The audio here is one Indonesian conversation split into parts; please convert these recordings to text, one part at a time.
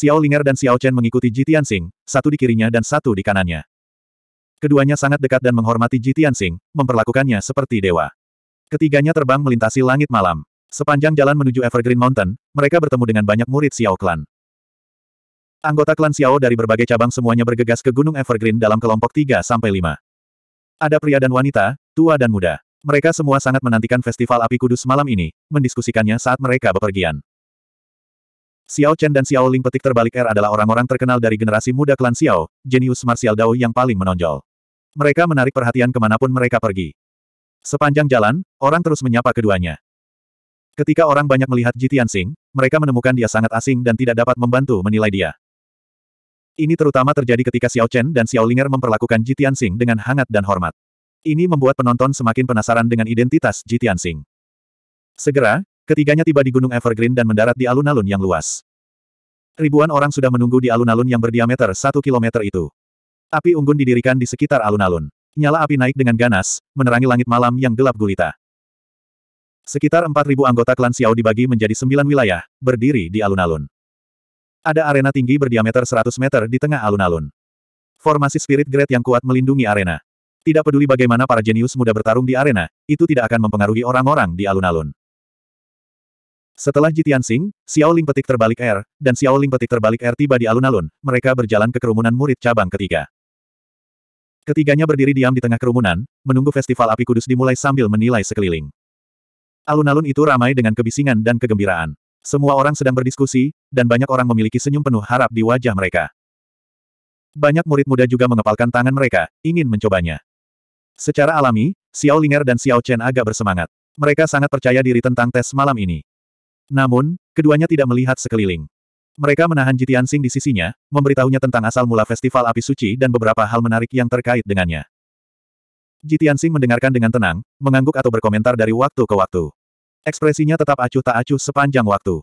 Xiao Linger dan Xiao Chen mengikuti Ji Tianxing, satu di kirinya dan satu di kanannya. Keduanya sangat dekat dan menghormati Ji Tianxing, memperlakukannya seperti dewa. Ketiganya terbang melintasi langit malam. Sepanjang jalan menuju Evergreen Mountain, mereka bertemu dengan banyak murid Xiao Clan. Anggota klan Xiao dari berbagai cabang semuanya bergegas ke Gunung Evergreen dalam kelompok 3 sampai 5. Ada pria dan wanita, tua dan muda. Mereka semua sangat menantikan festival api kudus malam ini, mendiskusikannya saat mereka bepergian. Xiao Chen dan Xiao Ling petik terbalik R adalah orang-orang terkenal dari generasi muda klan Xiao, jenius martial Dao yang paling menonjol. Mereka menarik perhatian kemanapun mereka pergi. Sepanjang jalan, orang terus menyapa keduanya. Ketika orang banyak melihat Jitian Sing, mereka menemukan dia sangat asing dan tidak dapat membantu menilai dia. Ini terutama terjadi ketika Xiao Chen dan Xiao Linger memperlakukan Jitian Sing dengan hangat dan hormat. Ini membuat penonton semakin penasaran dengan identitas Jitian Sing. Segera, Ketiganya tiba di Gunung Evergreen dan mendarat di alun-alun yang luas. Ribuan orang sudah menunggu di alun-alun yang berdiameter satu kilometer itu. Api unggun didirikan di sekitar alun-alun. Nyala api naik dengan ganas, menerangi langit malam yang gelap gulita. Sekitar 4.000 anggota klan Xiao dibagi menjadi sembilan wilayah, berdiri di alun-alun. Ada arena tinggi berdiameter 100 meter di tengah alun-alun. Formasi spirit grade yang kuat melindungi arena. Tidak peduli bagaimana para jenius muda bertarung di arena, itu tidak akan mempengaruhi orang-orang di alun-alun. Setelah Jitian Sing, Ling petik terbalik air, dan Xiao Ling petik terbalik air tiba di alun-alun, mereka berjalan ke kerumunan murid cabang ketiga. Ketiganya berdiri diam di tengah kerumunan, menunggu festival api kudus dimulai sambil menilai sekeliling. Alun-alun itu ramai dengan kebisingan dan kegembiraan. Semua orang sedang berdiskusi, dan banyak orang memiliki senyum penuh harap di wajah mereka. Banyak murid muda juga mengepalkan tangan mereka, ingin mencobanya. Secara alami, Xiao Linger dan Xiao Chen agak bersemangat. Mereka sangat percaya diri tentang tes malam ini. Namun, keduanya tidak melihat sekeliling. Mereka menahan Jitian Sing di sisinya, memberitahunya tentang asal mula Festival Api Suci dan beberapa hal menarik yang terkait dengannya. Jitian Sing mendengarkan dengan tenang, mengangguk atau berkomentar dari waktu ke waktu. Ekspresinya tetap acuh tak acuh sepanjang waktu.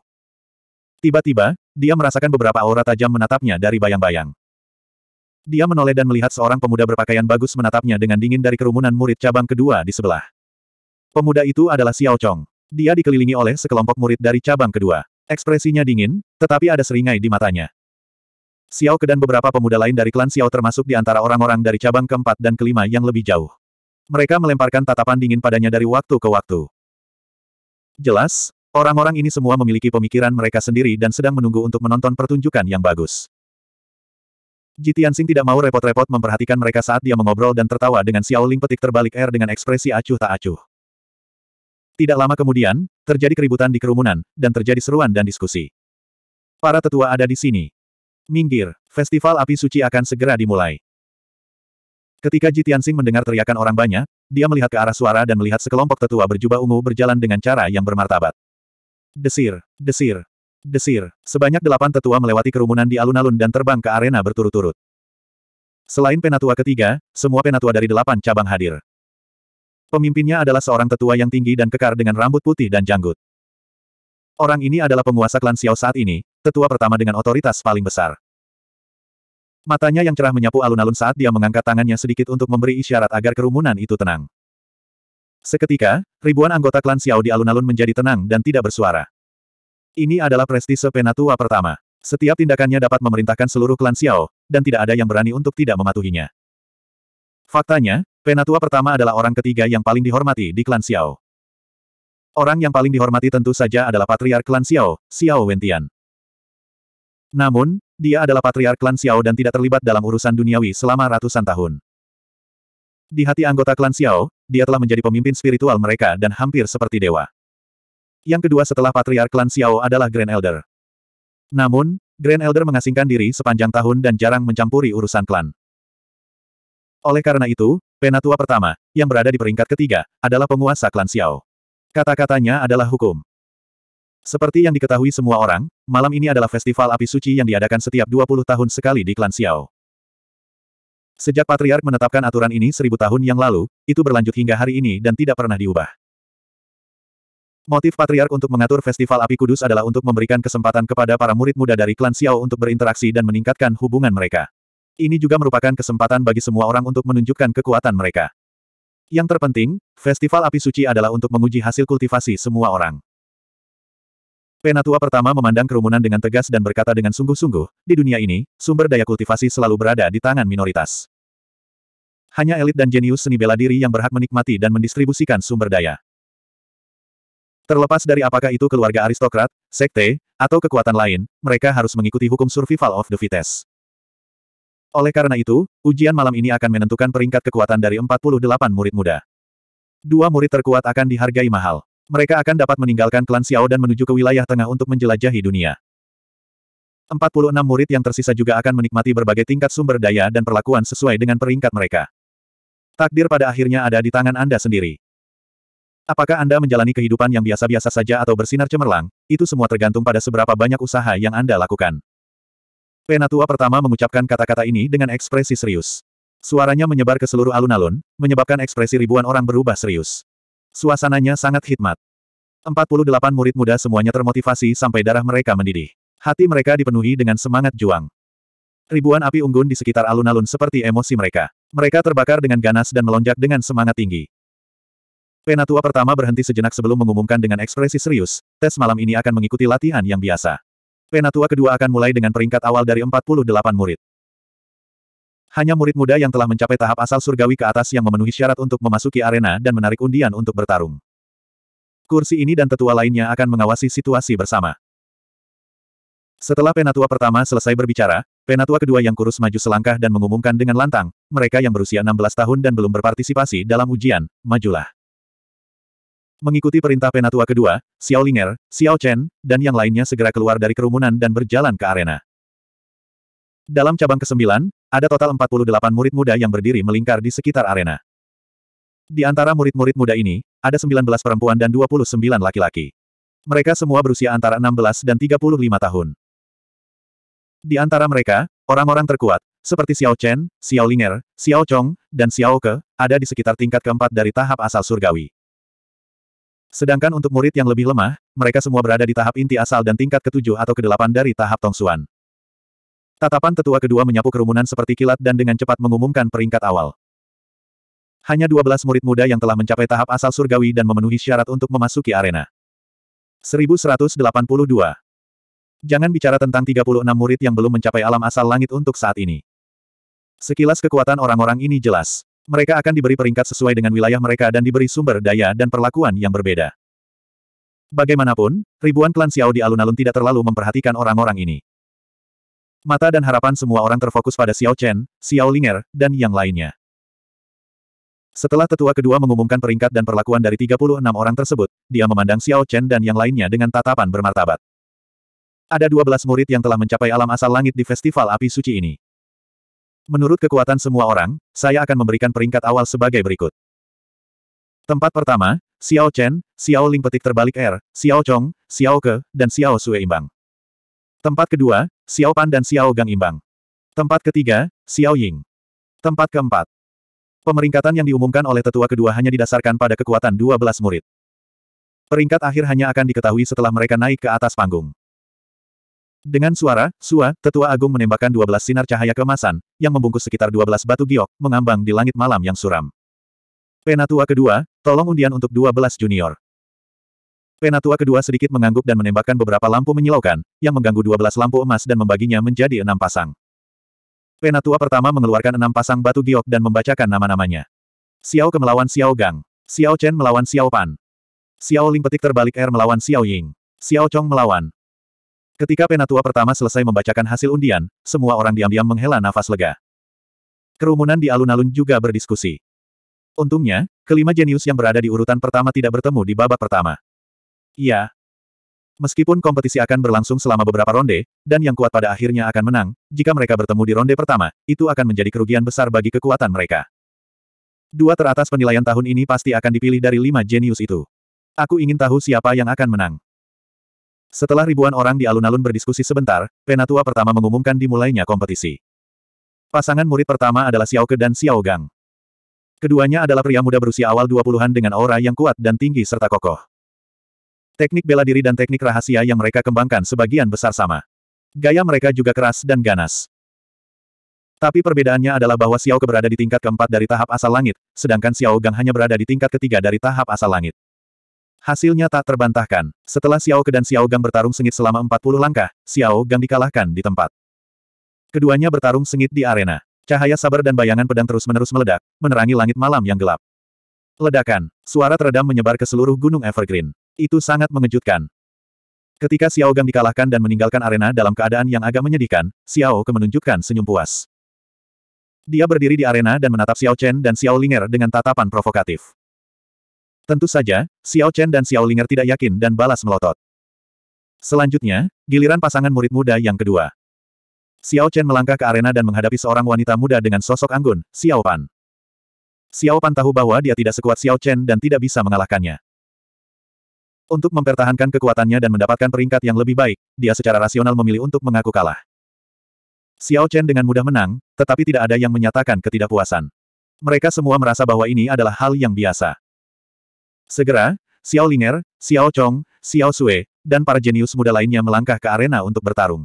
Tiba-tiba, dia merasakan beberapa aura tajam menatapnya dari bayang-bayang. Dia menoleh dan melihat seorang pemuda berpakaian bagus menatapnya dengan dingin dari kerumunan murid cabang kedua di sebelah. Pemuda itu adalah Xiao Chong. Dia dikelilingi oleh sekelompok murid dari cabang kedua. Ekspresinya dingin, tetapi ada seringai di matanya. Xiao Ke dan beberapa pemuda lain dari klan Xiao termasuk di antara orang-orang dari cabang keempat dan kelima yang lebih jauh. Mereka melemparkan tatapan dingin padanya dari waktu ke waktu. Jelas, orang-orang ini semua memiliki pemikiran mereka sendiri dan sedang menunggu untuk menonton pertunjukan yang bagus. Ji Tianxing tidak mau repot-repot memperhatikan mereka saat dia mengobrol dan tertawa dengan Xiao Ling petik terbalik air dengan ekspresi acuh tak acuh. Tidak lama kemudian, terjadi keributan di kerumunan, dan terjadi seruan dan diskusi. Para tetua ada di sini. Minggir, festival api suci akan segera dimulai. Ketika Ji Tianxing mendengar teriakan orang banyak, dia melihat ke arah suara dan melihat sekelompok tetua berjubah ungu berjalan dengan cara yang bermartabat. Desir, desir, desir. Sebanyak delapan tetua melewati kerumunan di alun-alun dan terbang ke arena berturut-turut. Selain penatua ketiga, semua penatua dari delapan cabang hadir. Pemimpinnya adalah seorang tetua yang tinggi dan kekar dengan rambut putih dan janggut. Orang ini adalah penguasa klan Xiao saat ini, tetua pertama dengan otoritas paling besar. Matanya yang cerah menyapu alun-alun saat dia mengangkat tangannya sedikit untuk memberi isyarat agar kerumunan itu tenang. Seketika, ribuan anggota klan Xiao di alun-alun menjadi tenang dan tidak bersuara. Ini adalah prestise penatua pertama. Setiap tindakannya dapat memerintahkan seluruh klan Xiao, dan tidak ada yang berani untuk tidak mematuhinya. Faktanya, Penatua pertama adalah orang ketiga yang paling dihormati di klan Xiao. Orang yang paling dihormati tentu saja adalah patriark klan Xiao, Xiao Wentian. Namun, dia adalah patriark klan Xiao dan tidak terlibat dalam urusan duniawi selama ratusan tahun. Di hati anggota klan Xiao, dia telah menjadi pemimpin spiritual mereka dan hampir seperti dewa. Yang kedua setelah patriark klan Xiao adalah Grand Elder. Namun, Grand Elder mengasingkan diri sepanjang tahun dan jarang mencampuri urusan klan. Oleh karena itu, Penatua pertama, yang berada di peringkat ketiga, adalah penguasa klan Xiao. Kata-katanya adalah hukum. Seperti yang diketahui semua orang, malam ini adalah festival api suci yang diadakan setiap 20 tahun sekali di klan Xiao. Sejak Patriark menetapkan aturan ini seribu tahun yang lalu, itu berlanjut hingga hari ini dan tidak pernah diubah. Motif Patriark untuk mengatur Festival Api Kudus adalah untuk memberikan kesempatan kepada para murid muda dari klan Xiao untuk berinteraksi dan meningkatkan hubungan mereka. Ini juga merupakan kesempatan bagi semua orang untuk menunjukkan kekuatan mereka. Yang terpenting, Festival Api Suci adalah untuk menguji hasil kultivasi semua orang. Penatua pertama memandang kerumunan dengan tegas dan berkata dengan sungguh-sungguh, di dunia ini, sumber daya kultivasi selalu berada di tangan minoritas. Hanya elit dan jenius seni bela diri yang berhak menikmati dan mendistribusikan sumber daya. Terlepas dari apakah itu keluarga aristokrat, sekte, atau kekuatan lain, mereka harus mengikuti hukum survival of the fittest. Oleh karena itu, ujian malam ini akan menentukan peringkat kekuatan dari 48 murid muda. Dua murid terkuat akan dihargai mahal. Mereka akan dapat meninggalkan klan Xiao dan menuju ke wilayah tengah untuk menjelajahi dunia. 46 murid yang tersisa juga akan menikmati berbagai tingkat sumber daya dan perlakuan sesuai dengan peringkat mereka. Takdir pada akhirnya ada di tangan Anda sendiri. Apakah Anda menjalani kehidupan yang biasa-biasa saja atau bersinar cemerlang, itu semua tergantung pada seberapa banyak usaha yang Anda lakukan. Penatua pertama mengucapkan kata-kata ini dengan ekspresi serius. Suaranya menyebar ke seluruh alun-alun, menyebabkan ekspresi ribuan orang berubah serius. Suasananya sangat hikmat. 48 murid muda semuanya termotivasi sampai darah mereka mendidih. Hati mereka dipenuhi dengan semangat juang. Ribuan api unggun di sekitar alun-alun seperti emosi mereka. Mereka terbakar dengan ganas dan melonjak dengan semangat tinggi. Penatua pertama berhenti sejenak sebelum mengumumkan dengan ekspresi serius, tes malam ini akan mengikuti latihan yang biasa. Penatua kedua akan mulai dengan peringkat awal dari 48 murid. Hanya murid muda yang telah mencapai tahap asal surgawi ke atas yang memenuhi syarat untuk memasuki arena dan menarik undian untuk bertarung. Kursi ini dan tetua lainnya akan mengawasi situasi bersama. Setelah penatua pertama selesai berbicara, penatua kedua yang kurus maju selangkah dan mengumumkan dengan lantang, mereka yang berusia 16 tahun dan belum berpartisipasi dalam ujian, majulah. Mengikuti perintah penatua kedua, Xiao Linger, Xiao Chen, dan yang lainnya segera keluar dari kerumunan dan berjalan ke arena. Dalam cabang ke-9, ada total 48 murid muda yang berdiri melingkar di sekitar arena. Di antara murid-murid muda ini, ada 19 perempuan dan 29 laki-laki. Mereka semua berusia antara 16 dan 35 tahun. Di antara mereka, orang-orang terkuat, seperti Xiao Chen, Xiao Linger, Xiao Chong, dan Xiao Ke, ada di sekitar tingkat keempat dari tahap asal surgawi. Sedangkan untuk murid yang lebih lemah, mereka semua berada di tahap inti asal dan tingkat ketujuh atau kedelapan dari tahap Tongsuan. Tatapan tetua kedua menyapu kerumunan seperti kilat dan dengan cepat mengumumkan peringkat awal. Hanya 12 murid muda yang telah mencapai tahap asal surgawi dan memenuhi syarat untuk memasuki arena. 1182. Jangan bicara tentang 36 murid yang belum mencapai alam asal langit untuk saat ini. Sekilas kekuatan orang-orang ini jelas mereka akan diberi peringkat sesuai dengan wilayah mereka dan diberi sumber daya dan perlakuan yang berbeda. Bagaimanapun, ribuan klan Xiao di alun-alun tidak terlalu memperhatikan orang-orang ini. Mata dan harapan semua orang terfokus pada Xiao Chen, Xiao Linger, dan yang lainnya. Setelah tetua kedua mengumumkan peringkat dan perlakuan dari 36 orang tersebut, dia memandang Xiao Chen dan yang lainnya dengan tatapan bermartabat. Ada 12 murid yang telah mencapai alam asal langit di festival api suci ini. Menurut kekuatan semua orang, saya akan memberikan peringkat awal sebagai berikut. Tempat pertama, Xiao Chen, Xiao Ling petik terbalik R, Xiao Chong, Xiao Ke, dan Xiao Sue imbang. Tempat kedua, Xiao Pan dan Xiao Gang imbang. Tempat ketiga, Xiao Ying. Tempat keempat. Pemeringkatan yang diumumkan oleh tetua kedua hanya didasarkan pada kekuatan 12 murid. Peringkat akhir hanya akan diketahui setelah mereka naik ke atas panggung. Dengan suara, Sua, tetua agung menembakkan dua belas sinar cahaya kemasan, yang membungkus sekitar dua belas batu giok, mengambang di langit malam yang suram. Penatua kedua, tolong undian untuk dua belas junior. Penatua kedua sedikit mengangguk dan menembakkan beberapa lampu menyilaukan, yang mengganggu dua belas lampu emas dan membaginya menjadi enam pasang. Penatua pertama mengeluarkan enam pasang batu giok dan membacakan nama-namanya. Xiao Ke melawan Xiao Gang. Xiao Chen melawan Xiao Pan. Xiao Ling petik terbalik air er melawan Xiao Ying. Xiao Chong melawan. Ketika penatua pertama selesai membacakan hasil undian, semua orang diam-diam menghela nafas lega. Kerumunan di alun-alun juga berdiskusi. Untungnya, kelima jenius yang berada di urutan pertama tidak bertemu di babak pertama. Iya. Meskipun kompetisi akan berlangsung selama beberapa ronde, dan yang kuat pada akhirnya akan menang, jika mereka bertemu di ronde pertama, itu akan menjadi kerugian besar bagi kekuatan mereka. Dua teratas penilaian tahun ini pasti akan dipilih dari lima jenius itu. Aku ingin tahu siapa yang akan menang. Setelah ribuan orang di alun-alun berdiskusi sebentar, Penatua pertama mengumumkan dimulainya kompetisi. Pasangan murid pertama adalah Xiao Ke dan Xiao Gang. Keduanya adalah pria muda berusia awal 20-an dengan aura yang kuat dan tinggi serta kokoh. Teknik bela diri dan teknik rahasia yang mereka kembangkan sebagian besar sama. Gaya mereka juga keras dan ganas. Tapi perbedaannya adalah bahwa Xiao Ke berada di tingkat keempat dari tahap asal langit, sedangkan Xiao Gang hanya berada di tingkat ketiga dari tahap asal langit. Hasilnya tak terbantahkan. Setelah Xiao Ke dan Xiao Gang bertarung sengit selama 40 langkah, Xiao Gang dikalahkan di tempat. Keduanya bertarung sengit di arena. Cahaya sabar dan bayangan pedang terus-menerus meledak, menerangi langit malam yang gelap. Ledakan, suara teredam menyebar ke seluruh gunung Evergreen. Itu sangat mengejutkan. Ketika Xiao Gang dikalahkan dan meninggalkan arena dalam keadaan yang agak menyedihkan, Xiao Ke menunjukkan senyum puas. Dia berdiri di arena dan menatap Xiao Chen dan Xiao Linger dengan tatapan provokatif. Tentu saja, Xiao Chen dan Xiao Linger tidak yakin dan balas melotot. Selanjutnya, giliran pasangan murid muda yang kedua. Xiao Chen melangkah ke arena dan menghadapi seorang wanita muda dengan sosok anggun, Xiao Pan. Xiao Pan tahu bahwa dia tidak sekuat Xiao Chen dan tidak bisa mengalahkannya. Untuk mempertahankan kekuatannya dan mendapatkan peringkat yang lebih baik, dia secara rasional memilih untuk mengaku kalah. Xiao Chen dengan mudah menang, tetapi tidak ada yang menyatakan ketidakpuasan. Mereka semua merasa bahwa ini adalah hal yang biasa. Segera, Xiao Linger, Xiao Chong, Xiao Sue, dan para jenius muda lainnya melangkah ke arena untuk bertarung.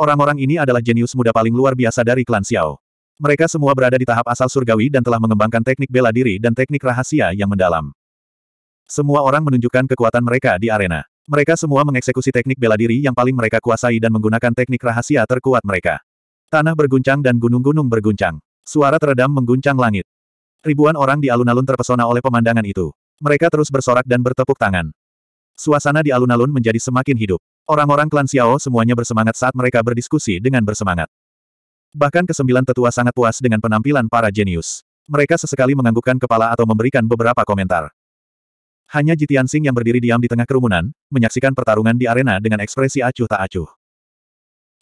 Orang-orang ini adalah jenius muda paling luar biasa dari klan Xiao. Mereka semua berada di tahap asal surgawi dan telah mengembangkan teknik bela diri dan teknik rahasia yang mendalam. Semua orang menunjukkan kekuatan mereka di arena. Mereka semua mengeksekusi teknik bela diri yang paling mereka kuasai dan menggunakan teknik rahasia terkuat mereka. Tanah berguncang dan gunung-gunung berguncang. Suara teredam mengguncang langit. Ribuan orang di alun-alun terpesona oleh pemandangan itu. Mereka terus bersorak dan bertepuk tangan. Suasana di alun-alun menjadi semakin hidup. Orang-orang klan Xiao semuanya bersemangat saat mereka berdiskusi dengan bersemangat. Bahkan kesembilan tetua sangat puas dengan penampilan para jenius. Mereka sesekali menganggukkan kepala atau memberikan beberapa komentar. Hanya Jitian Sing yang berdiri diam di tengah kerumunan, menyaksikan pertarungan di arena dengan ekspresi acuh tak acuh.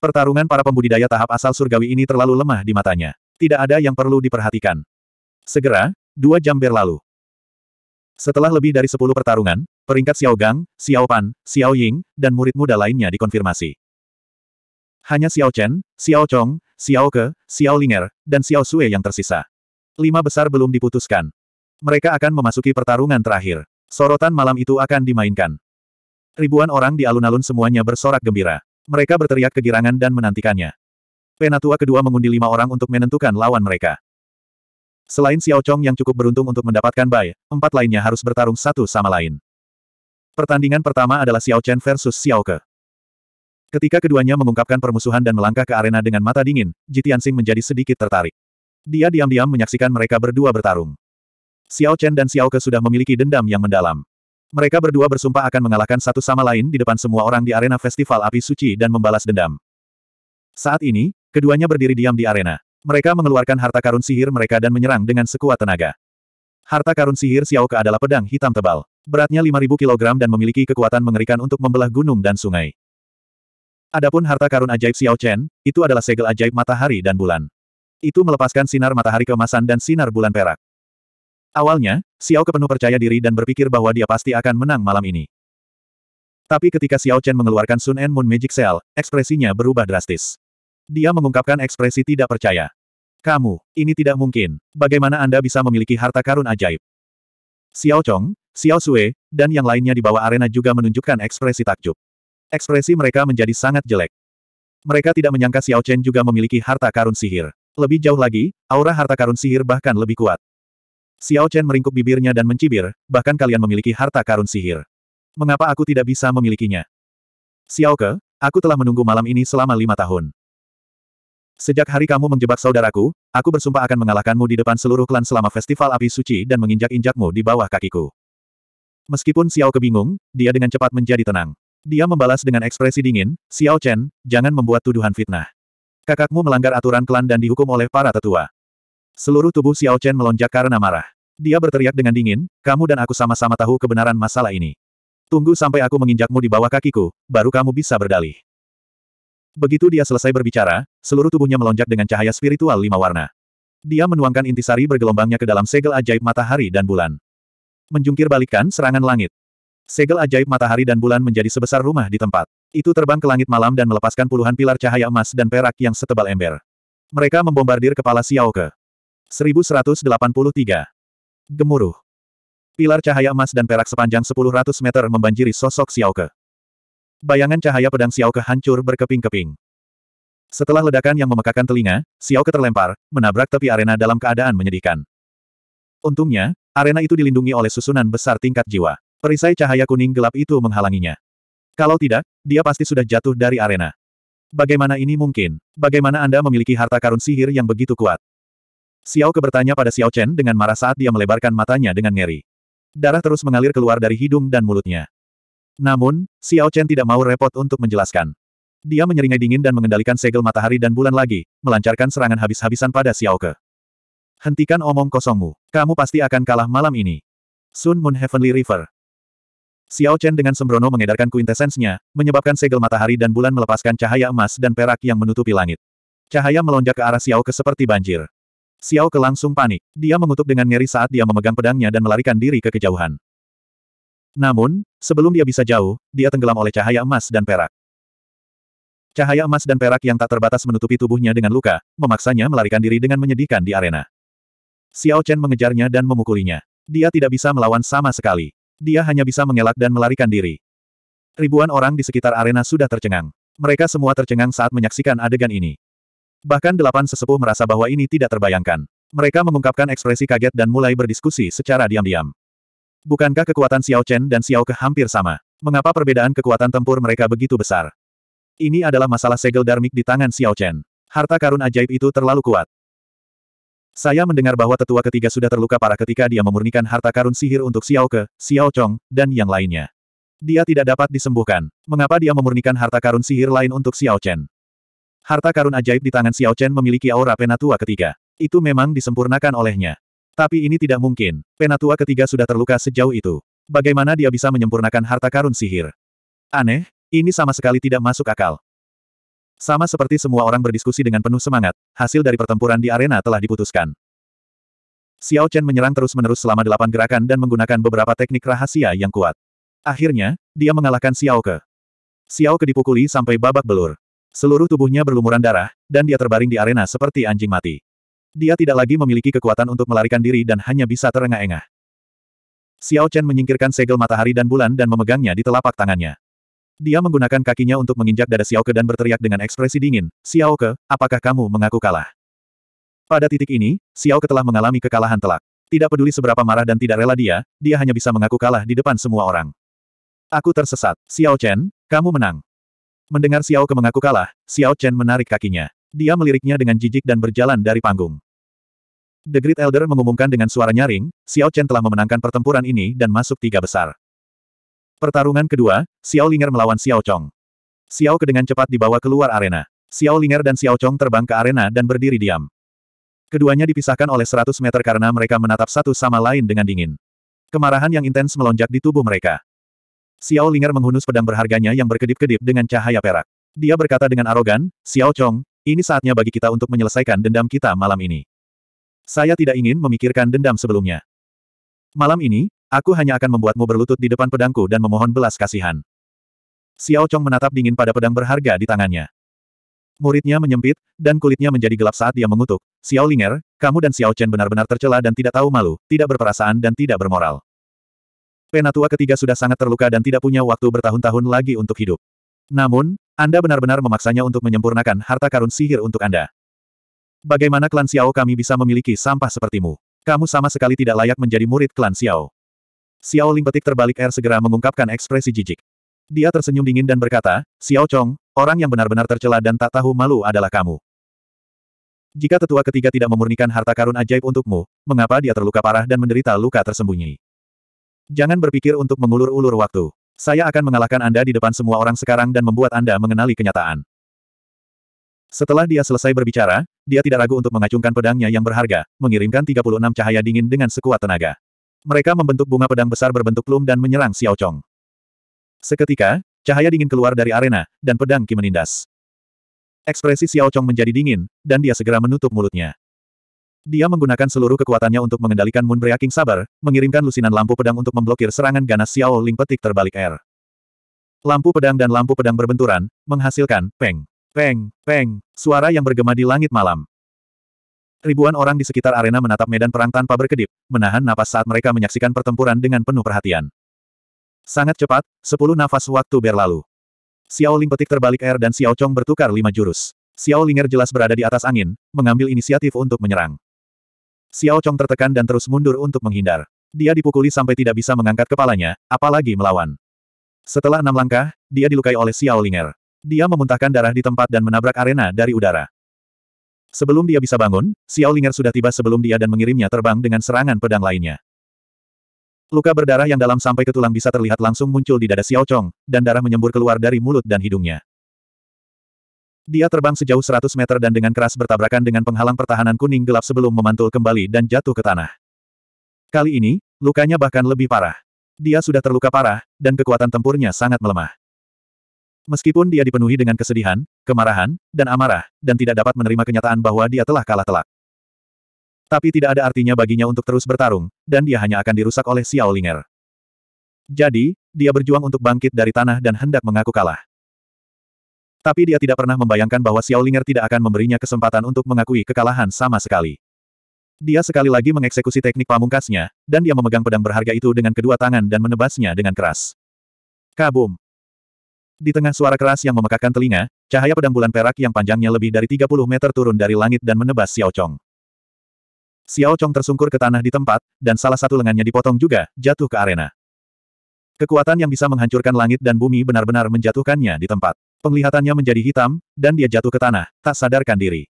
Pertarungan para pembudidaya tahap asal surgawi ini terlalu lemah di matanya. Tidak ada yang perlu diperhatikan. Segera, dua jam berlalu. Setelah lebih dari 10 pertarungan, peringkat Xiao Gang, Xiao Pan, Xiao Ying, dan murid muda lainnya dikonfirmasi. Hanya Xiao Chen, Xiao Chong, Xiao Ke, Xiao Linger, dan Xiao Sue yang tersisa. Lima besar belum diputuskan. Mereka akan memasuki pertarungan terakhir. Sorotan malam itu akan dimainkan. Ribuan orang di alun-alun semuanya bersorak gembira. Mereka berteriak kegirangan dan menantikannya. Penatua kedua mengundi lima orang untuk menentukan lawan mereka. Selain Xiao Chong yang cukup beruntung untuk mendapatkan Bai, empat lainnya harus bertarung satu sama lain. Pertandingan pertama adalah Xiao Chen versus Xiao Ke. Ketika keduanya mengungkapkan permusuhan dan melangkah ke arena dengan mata dingin, Jitiansing menjadi sedikit tertarik. Dia diam-diam menyaksikan mereka berdua bertarung. Xiao Chen dan Xiao Ke sudah memiliki dendam yang mendalam. Mereka berdua bersumpah akan mengalahkan satu sama lain di depan semua orang di arena Festival Api Suci dan membalas dendam. Saat ini, keduanya berdiri diam di arena. Mereka mengeluarkan harta karun sihir mereka dan menyerang dengan sekuat tenaga. Harta karun sihir Xiaoke adalah pedang hitam tebal. Beratnya 5.000 kg dan memiliki kekuatan mengerikan untuk membelah gunung dan sungai. Adapun harta karun ajaib Xiao Chen, itu adalah segel ajaib matahari dan bulan. Itu melepaskan sinar matahari kemasan dan sinar bulan perak. Awalnya, Xiao Ke penuh percaya diri dan berpikir bahwa dia pasti akan menang malam ini. Tapi ketika Xiao Chen mengeluarkan Sun En Moon Magic Cell, ekspresinya berubah drastis. Dia mengungkapkan ekspresi tidak percaya. Kamu, ini tidak mungkin. Bagaimana Anda bisa memiliki harta karun ajaib? Xiao Chong, Xiao Sue, dan yang lainnya di bawah arena juga menunjukkan ekspresi takjub. Ekspresi mereka menjadi sangat jelek. Mereka tidak menyangka Xiao Chen juga memiliki harta karun sihir. Lebih jauh lagi, aura harta karun sihir bahkan lebih kuat. Xiao Chen meringkuk bibirnya dan mencibir, bahkan kalian memiliki harta karun sihir. Mengapa aku tidak bisa memilikinya? Xiao Ke, aku telah menunggu malam ini selama lima tahun. Sejak hari kamu menjebak saudaraku, aku bersumpah akan mengalahkanmu di depan seluruh klan selama festival api suci dan menginjak-injakmu di bawah kakiku. Meskipun Xiao kebingung, dia dengan cepat menjadi tenang. Dia membalas dengan ekspresi dingin, Xiao Chen, jangan membuat tuduhan fitnah. Kakakmu melanggar aturan klan dan dihukum oleh para tetua. Seluruh tubuh Xiao Chen melonjak karena marah. Dia berteriak dengan dingin, kamu dan aku sama-sama tahu kebenaran masalah ini. Tunggu sampai aku menginjakmu di bawah kakiku, baru kamu bisa berdalih. Begitu dia selesai berbicara, seluruh tubuhnya melonjak dengan cahaya spiritual lima warna. Dia menuangkan intisari bergelombangnya ke dalam segel ajaib matahari dan bulan. Menjungkir balikkan serangan langit. Segel ajaib matahari dan bulan menjadi sebesar rumah di tempat. Itu terbang ke langit malam dan melepaskan puluhan pilar cahaya emas dan perak yang setebal ember. Mereka membombardir kepala Xiao Ke. 1183. Gemuruh. Pilar cahaya emas dan perak sepanjang 1000 meter membanjiri sosok Xiao Ke. Bayangan cahaya pedang Xiao Ke hancur berkeping-keping. Setelah ledakan yang memekakan telinga, Xiao Ke terlempar, menabrak tepi arena dalam keadaan menyedihkan. Untungnya, arena itu dilindungi oleh susunan besar tingkat jiwa. Perisai cahaya kuning gelap itu menghalanginya. Kalau tidak, dia pasti sudah jatuh dari arena. Bagaimana ini mungkin? Bagaimana Anda memiliki harta karun sihir yang begitu kuat? Xiao Ke bertanya pada Xiao Chen dengan marah saat dia melebarkan matanya dengan ngeri. Darah terus mengalir keluar dari hidung dan mulutnya. Namun, Xiao Chen tidak mau repot untuk menjelaskan. Dia menyeringai dingin dan mengendalikan segel matahari dan bulan lagi, melancarkan serangan habis-habisan pada Xiao Ke. Hentikan omong kosongmu, kamu pasti akan kalah malam ini. Sun Moon Heavenly River. Xiao Chen dengan sembrono mengedarkan kuintesensnya, menyebabkan segel matahari dan bulan melepaskan cahaya emas dan perak yang menutupi langit. Cahaya melonjak ke arah Xiao Ke seperti banjir. Xiao Ke langsung panik. Dia mengutuk dengan ngeri saat dia memegang pedangnya dan melarikan diri ke kejauhan. Namun, sebelum dia bisa jauh, dia tenggelam oleh cahaya emas dan perak. Cahaya emas dan perak yang tak terbatas menutupi tubuhnya dengan luka, memaksanya melarikan diri dengan menyedihkan di arena. Xiao Chen mengejarnya dan memukulinya. Dia tidak bisa melawan sama sekali. Dia hanya bisa mengelak dan melarikan diri. Ribuan orang di sekitar arena sudah tercengang. Mereka semua tercengang saat menyaksikan adegan ini. Bahkan delapan sesepuh merasa bahwa ini tidak terbayangkan. Mereka mengungkapkan ekspresi kaget dan mulai berdiskusi secara diam-diam. Bukankah kekuatan Xiao Chen dan Xiao Ke hampir sama? Mengapa perbedaan kekuatan tempur mereka begitu besar? Ini adalah masalah segel darmik di tangan Xiao Chen. Harta karun ajaib itu terlalu kuat. Saya mendengar bahwa tetua ketiga sudah terluka parah ketika dia memurnikan harta karun sihir untuk Xiao Ke, Xiao Chong, dan yang lainnya. Dia tidak dapat disembuhkan. Mengapa dia memurnikan harta karun sihir lain untuk Xiao Chen? Harta karun ajaib di tangan Xiao Chen memiliki aura penatua ketiga. Itu memang disempurnakan olehnya. Tapi ini tidak mungkin, penatua ketiga sudah terluka sejauh itu. Bagaimana dia bisa menyempurnakan harta karun sihir? Aneh, ini sama sekali tidak masuk akal. Sama seperti semua orang berdiskusi dengan penuh semangat, hasil dari pertempuran di arena telah diputuskan. Xiao Chen menyerang terus-menerus selama delapan gerakan dan menggunakan beberapa teknik rahasia yang kuat. Akhirnya, dia mengalahkan Xiao Ke. Xiao Ke dipukuli sampai babak belur. Seluruh tubuhnya berlumuran darah, dan dia terbaring di arena seperti anjing mati. Dia tidak lagi memiliki kekuatan untuk melarikan diri dan hanya bisa terengah-engah. Xiao Chen menyingkirkan segel matahari dan bulan dan memegangnya di telapak tangannya. Dia menggunakan kakinya untuk menginjak dada Xiao Ke dan berteriak dengan ekspresi dingin, Xiao Ke, apakah kamu mengaku kalah? Pada titik ini, Xiao Ke telah mengalami kekalahan telak. Tidak peduli seberapa marah dan tidak rela dia, dia hanya bisa mengaku kalah di depan semua orang. Aku tersesat. Xiao Chen, kamu menang. Mendengar Xiao Ke mengaku kalah, Xiao Chen menarik kakinya. Dia meliriknya dengan jijik dan berjalan dari panggung. The Great Elder mengumumkan dengan suara nyaring, Xiao Chen telah memenangkan pertempuran ini dan masuk tiga besar. Pertarungan kedua, Xiao Linger melawan Xiao Chong. Xiao Ke dengan cepat dibawa keluar arena. Xiao Linger dan Xiao Chong terbang ke arena dan berdiri diam. Keduanya dipisahkan oleh 100 meter karena mereka menatap satu sama lain dengan dingin. Kemarahan yang intens melonjak di tubuh mereka. Xiao Linger menghunus pedang berharganya yang berkedip-kedip dengan cahaya perak. Dia berkata dengan arogan, Xiao Chong, ini saatnya bagi kita untuk menyelesaikan dendam kita malam ini. Saya tidak ingin memikirkan dendam sebelumnya. Malam ini, aku hanya akan membuatmu berlutut di depan pedangku dan memohon belas kasihan. Xiao Chong menatap dingin pada pedang berharga di tangannya. Muridnya menyempit, dan kulitnya menjadi gelap saat dia mengutuk. Xiao Linger, kamu dan Xiao Chen benar-benar tercela dan tidak tahu malu, tidak berperasaan dan tidak bermoral. Penatua ketiga sudah sangat terluka dan tidak punya waktu bertahun-tahun lagi untuk hidup. Namun, anda benar-benar memaksanya untuk menyempurnakan harta karun sihir untuk Anda. Bagaimana klan Xiao kami bisa memiliki sampah sepertimu? Kamu sama sekali tidak layak menjadi murid klan Xiao. Xiao Ling petik terbalik air segera mengungkapkan ekspresi jijik. Dia tersenyum dingin dan berkata, Xiao Chong, orang yang benar-benar tercela dan tak tahu malu adalah kamu. Jika tetua ketiga tidak memurnikan harta karun ajaib untukmu, mengapa dia terluka parah dan menderita luka tersembunyi? Jangan berpikir untuk mengulur-ulur waktu. Saya akan mengalahkan Anda di depan semua orang sekarang dan membuat Anda mengenali kenyataan. Setelah dia selesai berbicara, dia tidak ragu untuk mengacungkan pedangnya yang berharga, mengirimkan 36 cahaya dingin dengan sekuat tenaga. Mereka membentuk bunga pedang besar berbentuk plum dan menyerang Xiao Chong. Seketika, cahaya dingin keluar dari arena, dan pedang Ki menindas. Ekspresi Xiao Chong menjadi dingin, dan dia segera menutup mulutnya. Dia menggunakan seluruh kekuatannya untuk mengendalikan Moon Breaking Saber, mengirimkan lusinan lampu pedang untuk memblokir serangan ganas Xiao Ling petik terbalik air. Lampu pedang dan lampu pedang berbenturan, menghasilkan peng, peng, peng, suara yang bergema di langit malam. Ribuan orang di sekitar arena menatap medan perang tanpa berkedip, menahan napas saat mereka menyaksikan pertempuran dengan penuh perhatian. Sangat cepat, sepuluh nafas waktu berlalu. Xiao Ling petik terbalik air dan Xiao Chong bertukar lima jurus. Xiao Linger jelas berada di atas angin, mengambil inisiatif untuk menyerang. Xiao Chong tertekan dan terus mundur untuk menghindar. Dia dipukuli sampai tidak bisa mengangkat kepalanya, apalagi melawan. Setelah enam langkah, dia dilukai oleh Xiao Linger. Dia memuntahkan darah di tempat dan menabrak arena dari udara. Sebelum dia bisa bangun, Xiao Linger sudah tiba sebelum dia dan mengirimnya terbang dengan serangan pedang lainnya. Luka berdarah yang dalam sampai ke tulang bisa terlihat langsung muncul di dada Xiao Chong, dan darah menyembur keluar dari mulut dan hidungnya. Dia terbang sejauh 100 meter dan dengan keras bertabrakan dengan penghalang pertahanan kuning gelap sebelum memantul kembali dan jatuh ke tanah. Kali ini, lukanya bahkan lebih parah. Dia sudah terluka parah, dan kekuatan tempurnya sangat melemah. Meskipun dia dipenuhi dengan kesedihan, kemarahan, dan amarah, dan tidak dapat menerima kenyataan bahwa dia telah kalah telak. Tapi tidak ada artinya baginya untuk terus bertarung, dan dia hanya akan dirusak oleh Xiao Linger. Jadi, dia berjuang untuk bangkit dari tanah dan hendak mengaku kalah. Tapi dia tidak pernah membayangkan bahwa Xiao Ling'er tidak akan memberinya kesempatan untuk mengakui kekalahan sama sekali. Dia sekali lagi mengeksekusi teknik pamungkasnya, dan dia memegang pedang berharga itu dengan kedua tangan dan menebasnya dengan keras. Kabum! Di tengah suara keras yang memekakkan telinga, cahaya pedang bulan perak yang panjangnya lebih dari 30 meter turun dari langit dan menebas Xiao Chong. Xiao Chong tersungkur ke tanah di tempat, dan salah satu lengannya dipotong juga, jatuh ke arena. Kekuatan yang bisa menghancurkan langit dan bumi benar-benar menjatuhkannya di tempat. Penglihatannya menjadi hitam, dan dia jatuh ke tanah, tak sadarkan diri.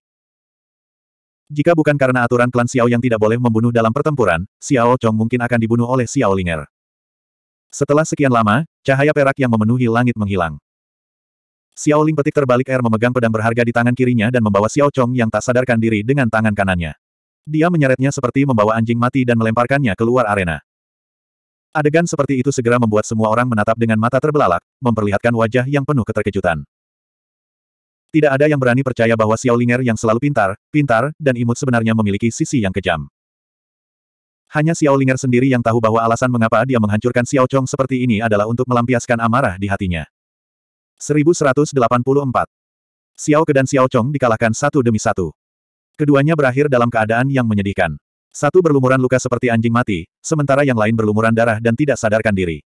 Jika bukan karena aturan klan Xiao yang tidak boleh membunuh dalam pertempuran, Xiao Chong mungkin akan dibunuh oleh Xiao Linger. Setelah sekian lama, cahaya perak yang memenuhi langit menghilang. Xiao Ling petik terbalik air memegang pedang berharga di tangan kirinya dan membawa Xiao Chong yang tak sadarkan diri dengan tangan kanannya. Dia menyeretnya seperti membawa anjing mati dan melemparkannya keluar arena. Adegan seperti itu segera membuat semua orang menatap dengan mata terbelalak, memperlihatkan wajah yang penuh keterkejutan. Tidak ada yang berani percaya bahwa Xiao Ling'er yang selalu pintar, pintar, dan imut sebenarnya memiliki sisi yang kejam. Hanya Xiao Ling'er sendiri yang tahu bahwa alasan mengapa dia menghancurkan Xiao Chong seperti ini adalah untuk melampiaskan amarah di hatinya. 1184 Xiao Ke dan Xiao Chong dikalahkan satu demi satu. Keduanya berakhir dalam keadaan yang menyedihkan. Satu berlumuran luka seperti anjing mati, sementara yang lain berlumuran darah dan tidak sadarkan diri.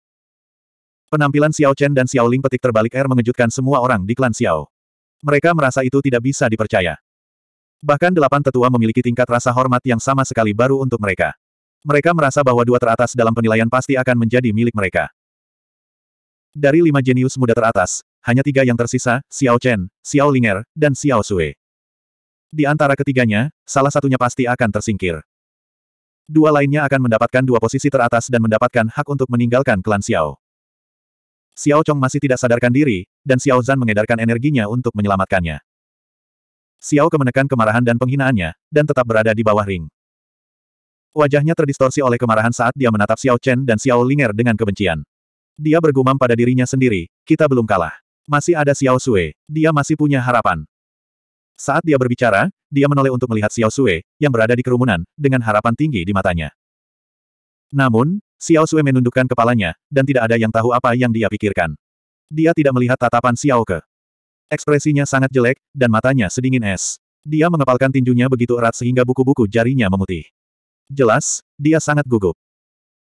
Penampilan Xiao Chen dan Xiao Ling petik terbalik air mengejutkan semua orang di klan Xiao. Mereka merasa itu tidak bisa dipercaya. Bahkan delapan tetua memiliki tingkat rasa hormat yang sama sekali baru untuk mereka. Mereka merasa bahwa dua teratas dalam penilaian pasti akan menjadi milik mereka. Dari lima jenius muda teratas, hanya tiga yang tersisa, Xiao Chen, Xiao Linger, dan Xiao Sui. Di antara ketiganya, salah satunya pasti akan tersingkir. Dua lainnya akan mendapatkan dua posisi teratas dan mendapatkan hak untuk meninggalkan klan Xiao. Xiao Chong masih tidak sadarkan diri, dan Xiao Zan mengedarkan energinya untuk menyelamatkannya. Xiao Ke menekan kemarahan dan penghinaannya, dan tetap berada di bawah ring. Wajahnya terdistorsi oleh kemarahan saat dia menatap Xiao Chen dan Xiao Linger dengan kebencian. Dia bergumam pada dirinya sendiri, kita belum kalah. Masih ada Xiao Sui, dia masih punya harapan. Saat dia berbicara, dia menoleh untuk melihat Xiao Sue, yang berada di kerumunan, dengan harapan tinggi di matanya. Namun, Xiao Sue menundukkan kepalanya, dan tidak ada yang tahu apa yang dia pikirkan. Dia tidak melihat tatapan Xiao Ke. Ekspresinya sangat jelek, dan matanya sedingin es. Dia mengepalkan tinjunya begitu erat sehingga buku-buku jarinya memutih. Jelas, dia sangat gugup.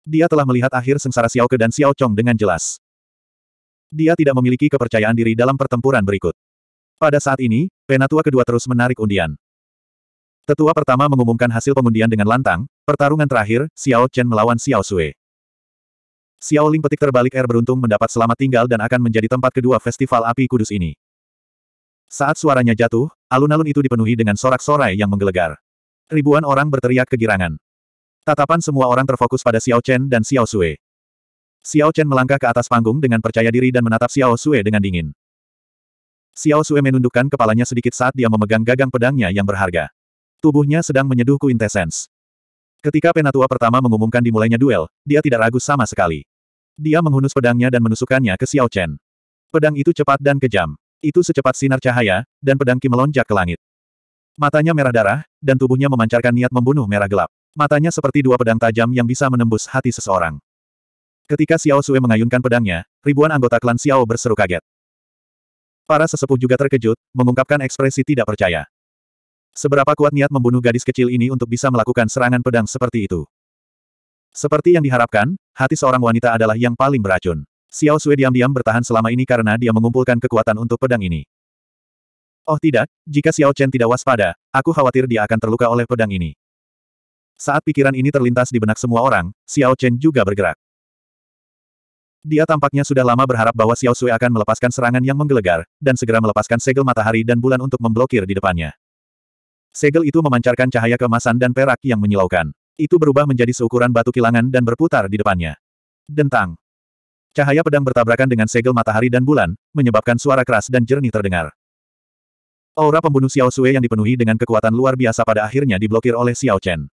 Dia telah melihat akhir sengsara Xiao Ke dan Xiao Chong dengan jelas. Dia tidak memiliki kepercayaan diri dalam pertempuran berikut. Pada saat ini, penatua kedua terus menarik undian. Tetua pertama mengumumkan hasil pengundian dengan lantang, pertarungan terakhir, Xiao Chen melawan Xiao Sui. Xiao Ling petik terbalik air beruntung mendapat selamat tinggal dan akan menjadi tempat kedua festival api kudus ini. Saat suaranya jatuh, alun-alun itu dipenuhi dengan sorak-sorai yang menggelegar. Ribuan orang berteriak kegirangan. Tatapan semua orang terfokus pada Xiao Chen dan Xiao Sui. Xiao Chen melangkah ke atas panggung dengan percaya diri dan menatap Xiao Sui dengan dingin. Xiao Sue menundukkan kepalanya sedikit saat dia memegang gagang pedangnya yang berharga. Tubuhnya sedang menyeduh kuintesens. Ketika penatua pertama mengumumkan dimulainya duel, dia tidak ragu sama sekali. Dia menghunus pedangnya dan menusukkannya ke Xiao Chen. Pedang itu cepat dan kejam. Itu secepat sinar cahaya, dan pedang Ki melonjak ke langit. Matanya merah darah, dan tubuhnya memancarkan niat membunuh merah gelap. Matanya seperti dua pedang tajam yang bisa menembus hati seseorang. Ketika Xiao Sue mengayunkan pedangnya, ribuan anggota klan Xiao berseru kaget. Para sesepuh juga terkejut, mengungkapkan ekspresi tidak percaya. Seberapa kuat niat membunuh gadis kecil ini untuk bisa melakukan serangan pedang seperti itu? Seperti yang diharapkan, hati seorang wanita adalah yang paling beracun. Xiao Sui diam-diam bertahan selama ini karena dia mengumpulkan kekuatan untuk pedang ini. Oh tidak, jika Xiao Chen tidak waspada, aku khawatir dia akan terluka oleh pedang ini. Saat pikiran ini terlintas di benak semua orang, Xiao Chen juga bergerak. Dia tampaknya sudah lama berharap bahwa Xiao Sui akan melepaskan serangan yang menggelegar, dan segera melepaskan segel matahari dan bulan untuk memblokir di depannya. Segel itu memancarkan cahaya kemasan dan perak yang menyilaukan. Itu berubah menjadi seukuran batu kilangan dan berputar di depannya. Dentang. Cahaya pedang bertabrakan dengan segel matahari dan bulan, menyebabkan suara keras dan jernih terdengar. Aura pembunuh Xiao Sui yang dipenuhi dengan kekuatan luar biasa pada akhirnya diblokir oleh Xiao Chen.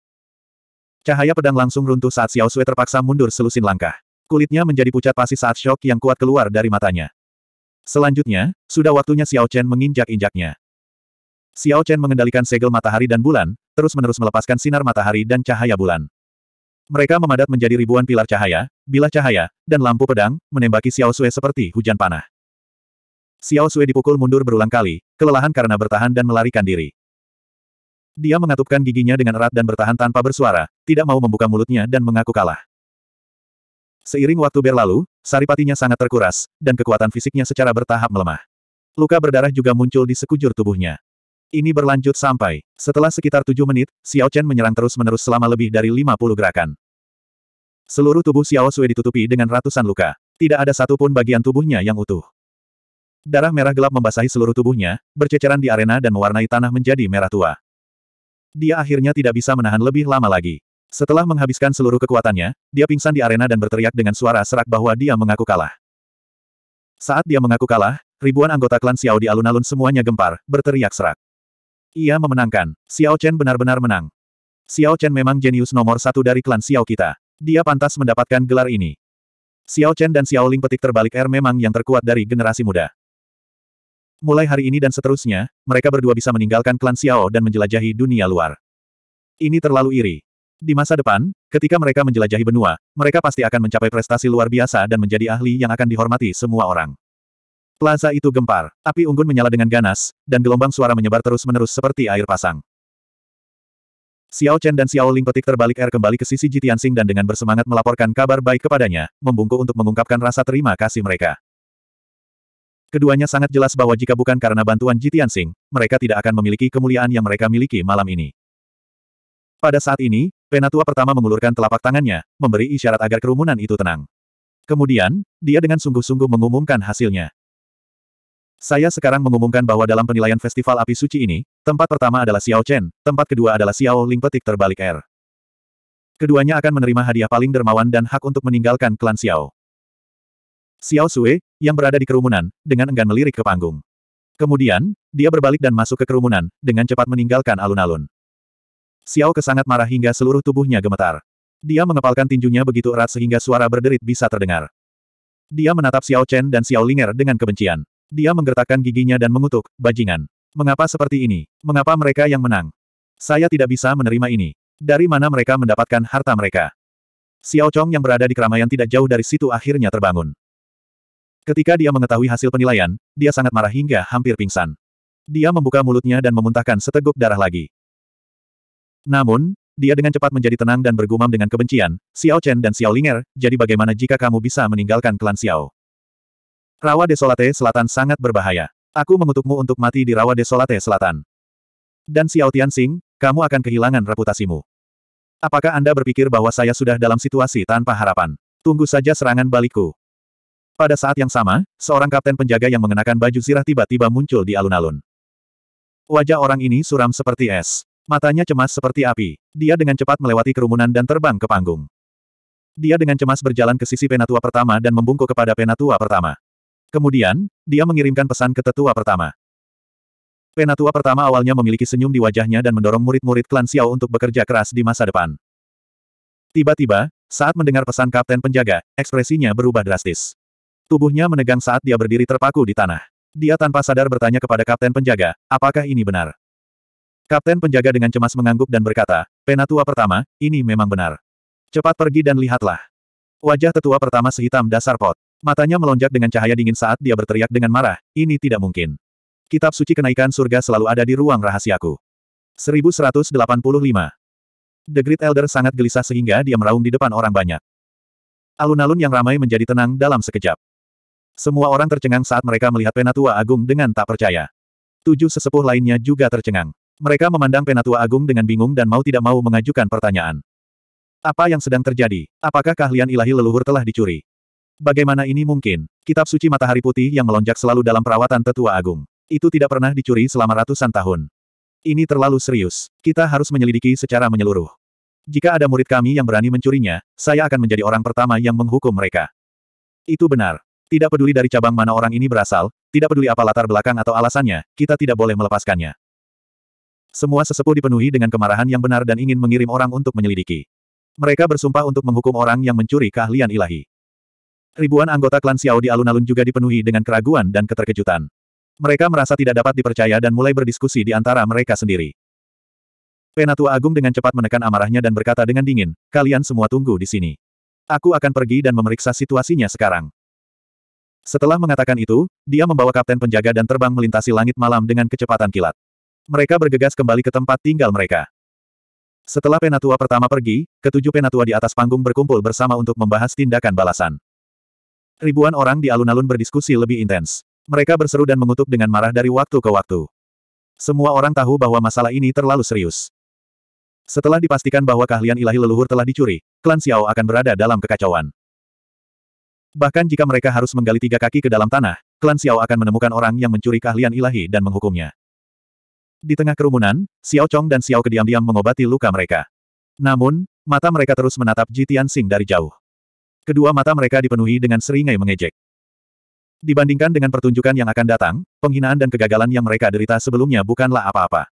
Cahaya pedang langsung runtuh saat Xiao Sui terpaksa mundur selusin langkah. Kulitnya menjadi pucat pasi saat shock yang kuat keluar dari matanya. Selanjutnya, sudah waktunya Xiao Chen menginjak-injaknya. Xiao Chen mengendalikan segel matahari dan bulan, terus-menerus melepaskan sinar matahari dan cahaya bulan. Mereka memadat menjadi ribuan pilar cahaya, bilah cahaya, dan lampu pedang, menembaki Xiao Sui seperti hujan panah. Xiao Sui dipukul mundur berulang kali, kelelahan karena bertahan dan melarikan diri. Dia mengatupkan giginya dengan erat dan bertahan tanpa bersuara, tidak mau membuka mulutnya dan mengaku kalah. Seiring waktu berlalu, saripatinya sangat terkuras, dan kekuatan fisiknya secara bertahap melemah. Luka berdarah juga muncul di sekujur tubuhnya. Ini berlanjut sampai, setelah sekitar tujuh menit, Xiao Chen menyerang terus-menerus selama lebih dari lima puluh gerakan. Seluruh tubuh Xiao Sui ditutupi dengan ratusan luka. Tidak ada satupun bagian tubuhnya yang utuh. Darah merah gelap membasahi seluruh tubuhnya, berceceran di arena dan mewarnai tanah menjadi merah tua. Dia akhirnya tidak bisa menahan lebih lama lagi. Setelah menghabiskan seluruh kekuatannya, dia pingsan di arena dan berteriak dengan suara serak bahwa dia mengaku kalah. Saat dia mengaku kalah, ribuan anggota klan Xiao di alun-alun semuanya gempar, berteriak serak. Ia memenangkan. Xiao Chen benar-benar menang. Xiao Chen memang jenius nomor satu dari klan Xiao kita. Dia pantas mendapatkan gelar ini. Xiao Chen dan Xiao Ling petik terbalik R memang yang terkuat dari generasi muda. Mulai hari ini dan seterusnya, mereka berdua bisa meninggalkan klan Xiao dan menjelajahi dunia luar. Ini terlalu iri. Di masa depan, ketika mereka menjelajahi benua, mereka pasti akan mencapai prestasi luar biasa dan menjadi ahli yang akan dihormati semua orang. Plaza itu gempar, api unggun menyala dengan ganas, dan gelombang suara menyebar terus-menerus seperti air pasang. Xiao Chen dan Xiao Ling petik terbalik air kembali ke sisi Jitiansing dan dengan bersemangat melaporkan kabar baik kepadanya, membungkuk untuk mengungkapkan rasa terima kasih mereka. Keduanya sangat jelas bahwa jika bukan karena bantuan Jitiansing, mereka tidak akan memiliki kemuliaan yang mereka miliki malam ini. Pada saat ini, Penatua pertama mengulurkan telapak tangannya, memberi isyarat agar kerumunan itu tenang. Kemudian, dia dengan sungguh-sungguh mengumumkan hasilnya. Saya sekarang mengumumkan bahwa dalam penilaian Festival Api Suci ini, tempat pertama adalah Xiao Chen, tempat kedua adalah Xiao Ling petik terbalik air. Keduanya akan menerima hadiah paling dermawan dan hak untuk meninggalkan klan Xiao. Xiao Sui, yang berada di kerumunan, dengan enggan melirik ke panggung. Kemudian, dia berbalik dan masuk ke kerumunan, dengan cepat meninggalkan alun-alun. Xiao Ke sangat marah hingga seluruh tubuhnya gemetar. Dia mengepalkan tinjunya begitu erat sehingga suara berderit bisa terdengar. Dia menatap Xiao Chen dan Xiao Linger dengan kebencian. Dia menggertakkan giginya dan mengutuk, bajingan. Mengapa seperti ini? Mengapa mereka yang menang? Saya tidak bisa menerima ini. Dari mana mereka mendapatkan harta mereka? Xiao Chong yang berada di keramaian tidak jauh dari situ akhirnya terbangun. Ketika dia mengetahui hasil penilaian, dia sangat marah hingga hampir pingsan. Dia membuka mulutnya dan memuntahkan seteguk darah lagi. Namun, dia dengan cepat menjadi tenang dan bergumam dengan kebencian, Xiao Chen dan Xiao Linger, jadi bagaimana jika kamu bisa meninggalkan klan Xiao? Rawa Desolate Selatan sangat berbahaya. Aku mengutukmu untuk mati di Rawa Desolate Selatan. Dan Xiao Tianxing, kamu akan kehilangan reputasimu. Apakah Anda berpikir bahwa saya sudah dalam situasi tanpa harapan? Tunggu saja serangan balikku. Pada saat yang sama, seorang kapten penjaga yang mengenakan baju zirah tiba-tiba muncul di alun-alun. Wajah orang ini suram seperti es. Matanya cemas seperti api. Dia dengan cepat melewati kerumunan dan terbang ke panggung. Dia dengan cemas berjalan ke sisi penatua pertama dan membungkuk kepada penatua pertama. Kemudian, dia mengirimkan pesan ke tetua pertama. Penatua pertama awalnya memiliki senyum di wajahnya dan mendorong murid-murid klan Xiao untuk bekerja keras di masa depan. Tiba-tiba, saat mendengar pesan kapten penjaga, ekspresinya berubah drastis. Tubuhnya menegang saat dia berdiri terpaku di tanah. Dia tanpa sadar bertanya kepada kapten penjaga, apakah ini benar? Kapten penjaga dengan cemas mengangguk dan berkata, Penatua pertama, ini memang benar. Cepat pergi dan lihatlah. Wajah tetua pertama sehitam dasar pot. Matanya melonjak dengan cahaya dingin saat dia berteriak dengan marah, ini tidak mungkin. Kitab suci kenaikan surga selalu ada di ruang rahasiaku. 1185. The Great Elder sangat gelisah sehingga dia meraung di depan orang banyak. Alun-alun yang ramai menjadi tenang dalam sekejap. Semua orang tercengang saat mereka melihat Penatua Agung dengan tak percaya. Tujuh sesepuh lainnya juga tercengang. Mereka memandang Penatua Agung dengan bingung dan mau tidak mau mengajukan pertanyaan. Apa yang sedang terjadi? Apakah keahlian ilahi leluhur telah dicuri? Bagaimana ini mungkin? Kitab suci matahari putih yang melonjak selalu dalam perawatan tetua agung. Itu tidak pernah dicuri selama ratusan tahun. Ini terlalu serius. Kita harus menyelidiki secara menyeluruh. Jika ada murid kami yang berani mencurinya, saya akan menjadi orang pertama yang menghukum mereka. Itu benar. Tidak peduli dari cabang mana orang ini berasal, tidak peduli apa latar belakang atau alasannya, kita tidak boleh melepaskannya. Semua sesepuh dipenuhi dengan kemarahan yang benar dan ingin mengirim orang untuk menyelidiki. Mereka bersumpah untuk menghukum orang yang mencuri keahlian ilahi. Ribuan anggota klan Xiao di alun-alun juga dipenuhi dengan keraguan dan keterkejutan. Mereka merasa tidak dapat dipercaya dan mulai berdiskusi di antara mereka sendiri. Penatua Agung dengan cepat menekan amarahnya dan berkata dengan dingin, kalian semua tunggu di sini. Aku akan pergi dan memeriksa situasinya sekarang. Setelah mengatakan itu, dia membawa kapten penjaga dan terbang melintasi langit malam dengan kecepatan kilat. Mereka bergegas kembali ke tempat tinggal mereka. Setelah penatua pertama pergi, ketujuh penatua di atas panggung berkumpul bersama untuk membahas tindakan balasan. Ribuan orang di alun-alun berdiskusi lebih intens. Mereka berseru dan mengutuk dengan marah dari waktu ke waktu. Semua orang tahu bahwa masalah ini terlalu serius. Setelah dipastikan bahwa keahlian ilahi leluhur telah dicuri, klan Xiao akan berada dalam kekacauan. Bahkan jika mereka harus menggali tiga kaki ke dalam tanah, klan Xiao akan menemukan orang yang mencuri keahlian ilahi dan menghukumnya. Di tengah kerumunan, Xiao Chong dan Xiao kediam-diam mengobati luka mereka. Namun, mata mereka terus menatap Ji Tianxing dari jauh. Kedua mata mereka dipenuhi dengan seringai mengejek. Dibandingkan dengan pertunjukan yang akan datang, penghinaan dan kegagalan yang mereka derita sebelumnya bukanlah apa-apa.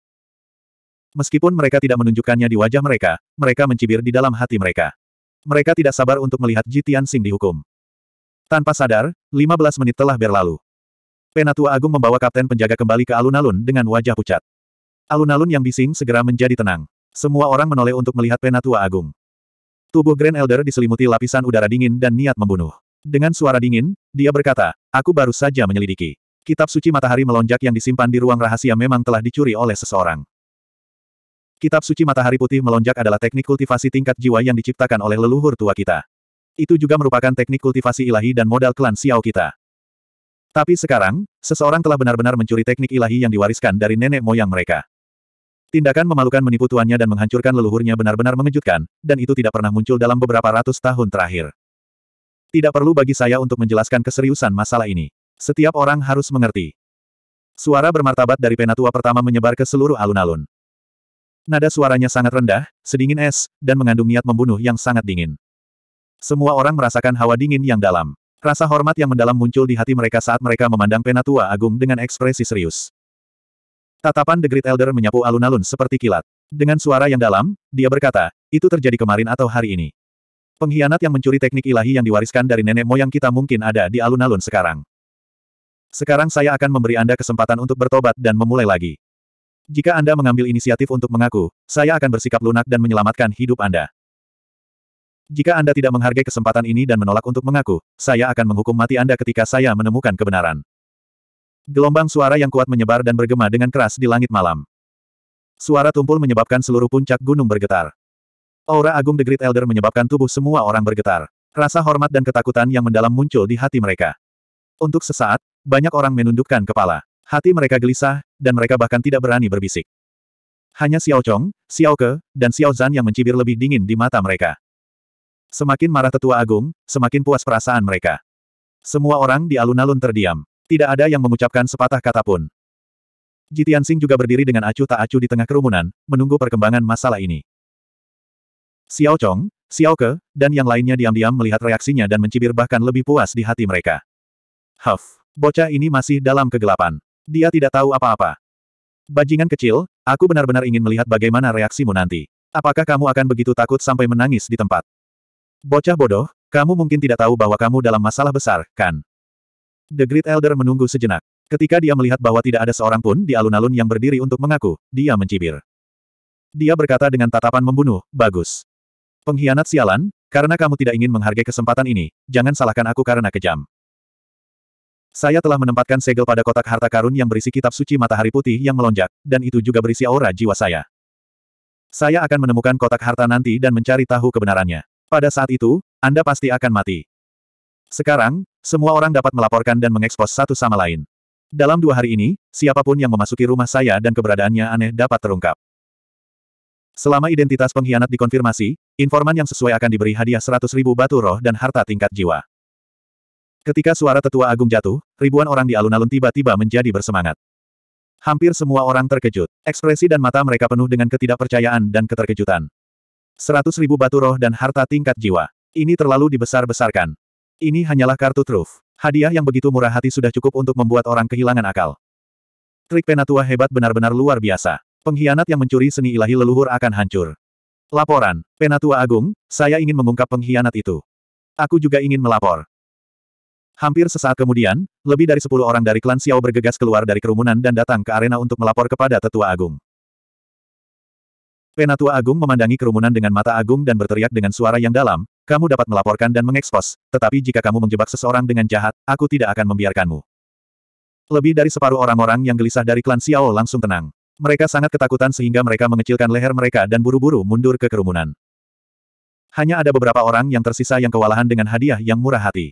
Meskipun mereka tidak menunjukkannya di wajah mereka, mereka mencibir di dalam hati mereka. Mereka tidak sabar untuk melihat Ji Tianxing dihukum. Tanpa sadar, 15 menit telah berlalu. Penatua Agung membawa kapten penjaga kembali ke alun-alun dengan wajah pucat. Alun-alun yang bising segera menjadi tenang. Semua orang menoleh untuk melihat Penatua Agung. Tubuh Grand Elder diselimuti lapisan udara dingin dan niat membunuh. Dengan suara dingin, dia berkata, aku baru saja menyelidiki. Kitab suci matahari melonjak yang disimpan di ruang rahasia memang telah dicuri oleh seseorang. Kitab suci matahari putih melonjak adalah teknik kultivasi tingkat jiwa yang diciptakan oleh leluhur tua kita. Itu juga merupakan teknik kultivasi ilahi dan modal klan Xiao kita. Tapi sekarang, seseorang telah benar-benar mencuri teknik ilahi yang diwariskan dari nenek moyang mereka. Tindakan memalukan menipu tuannya dan menghancurkan leluhurnya benar-benar mengejutkan, dan itu tidak pernah muncul dalam beberapa ratus tahun terakhir. Tidak perlu bagi saya untuk menjelaskan keseriusan masalah ini. Setiap orang harus mengerti. Suara bermartabat dari penatua pertama menyebar ke seluruh alun-alun. Nada suaranya sangat rendah, sedingin es, dan mengandung niat membunuh yang sangat dingin. Semua orang merasakan hawa dingin yang dalam. Rasa hormat yang mendalam muncul di hati mereka saat mereka memandang penatua agung dengan ekspresi serius. Tatapan The Great Elder menyapu alun-alun seperti kilat. Dengan suara yang dalam, dia berkata, itu terjadi kemarin atau hari ini. Pengkhianat yang mencuri teknik ilahi yang diwariskan dari nenek moyang kita mungkin ada di alun-alun sekarang. Sekarang saya akan memberi Anda kesempatan untuk bertobat dan memulai lagi. Jika Anda mengambil inisiatif untuk mengaku, saya akan bersikap lunak dan menyelamatkan hidup Anda. Jika Anda tidak menghargai kesempatan ini dan menolak untuk mengaku, saya akan menghukum mati Anda ketika saya menemukan kebenaran. Gelombang suara yang kuat menyebar dan bergema dengan keras di langit malam. Suara tumpul menyebabkan seluruh puncak gunung bergetar. Aura agung The Great Elder menyebabkan tubuh semua orang bergetar. Rasa hormat dan ketakutan yang mendalam muncul di hati mereka. Untuk sesaat, banyak orang menundukkan kepala. Hati mereka gelisah, dan mereka bahkan tidak berani berbisik. Hanya Xiao Chong, Xiao Ke, dan Xiao Zan yang mencibir lebih dingin di mata mereka. Semakin marah tetua agung, semakin puas perasaan mereka. Semua orang di alun-alun terdiam. Tidak ada yang mengucapkan sepatah kata pun. Jitian Sing juga berdiri dengan acuh tak acuh di tengah kerumunan, menunggu perkembangan masalah ini. Xiao Chong, Xiao Ke, dan yang lainnya diam-diam melihat reaksinya dan mencibir bahkan lebih puas di hati mereka. Huff, bocah ini masih dalam kegelapan. Dia tidak tahu apa-apa. Bajingan kecil, aku benar-benar ingin melihat bagaimana reaksimu nanti. Apakah kamu akan begitu takut sampai menangis di tempat? Bocah bodoh, kamu mungkin tidak tahu bahwa kamu dalam masalah besar, kan? The Great Elder menunggu sejenak. Ketika dia melihat bahwa tidak ada seorang pun di alun-alun yang berdiri untuk mengaku, dia mencibir. Dia berkata dengan tatapan membunuh, bagus. Pengkhianat sialan, karena kamu tidak ingin menghargai kesempatan ini, jangan salahkan aku karena kejam. Saya telah menempatkan segel pada kotak harta karun yang berisi kitab suci matahari putih yang melonjak, dan itu juga berisi aura jiwa saya. Saya akan menemukan kotak harta nanti dan mencari tahu kebenarannya. Pada saat itu, Anda pasti akan mati. Sekarang, semua orang dapat melaporkan dan mengekspos satu sama lain. Dalam dua hari ini, siapapun yang memasuki rumah saya dan keberadaannya aneh dapat terungkap. Selama identitas pengkhianat dikonfirmasi, informan yang sesuai akan diberi hadiah seratus ribu batu roh dan harta tingkat jiwa. Ketika suara tetua agung jatuh, ribuan orang di alun-alun tiba-tiba menjadi bersemangat. Hampir semua orang terkejut. Ekspresi dan mata mereka penuh dengan ketidakpercayaan dan keterkejutan. Seratus ribu batu roh dan harta tingkat jiwa. Ini terlalu dibesar-besarkan. Ini hanyalah kartu truf. Hadiah yang begitu murah hati sudah cukup untuk membuat orang kehilangan akal. Trik penatua hebat benar-benar luar biasa. Pengkhianat yang mencuri seni ilahi leluhur akan hancur. Laporan, Penatua Agung, saya ingin mengungkap pengkhianat itu. Aku juga ingin melapor. Hampir sesaat kemudian, lebih dari sepuluh orang dari klan Xiao bergegas keluar dari kerumunan dan datang ke arena untuk melapor kepada Tetua Agung. Penatua Agung memandangi kerumunan dengan mata agung dan berteriak dengan suara yang dalam, kamu dapat melaporkan dan mengekspos, tetapi jika kamu menjebak seseorang dengan jahat, aku tidak akan membiarkanmu. Lebih dari separuh orang-orang yang gelisah dari klan Xiao langsung tenang. Mereka sangat ketakutan sehingga mereka mengecilkan leher mereka dan buru-buru mundur ke kerumunan. Hanya ada beberapa orang yang tersisa yang kewalahan dengan hadiah yang murah hati.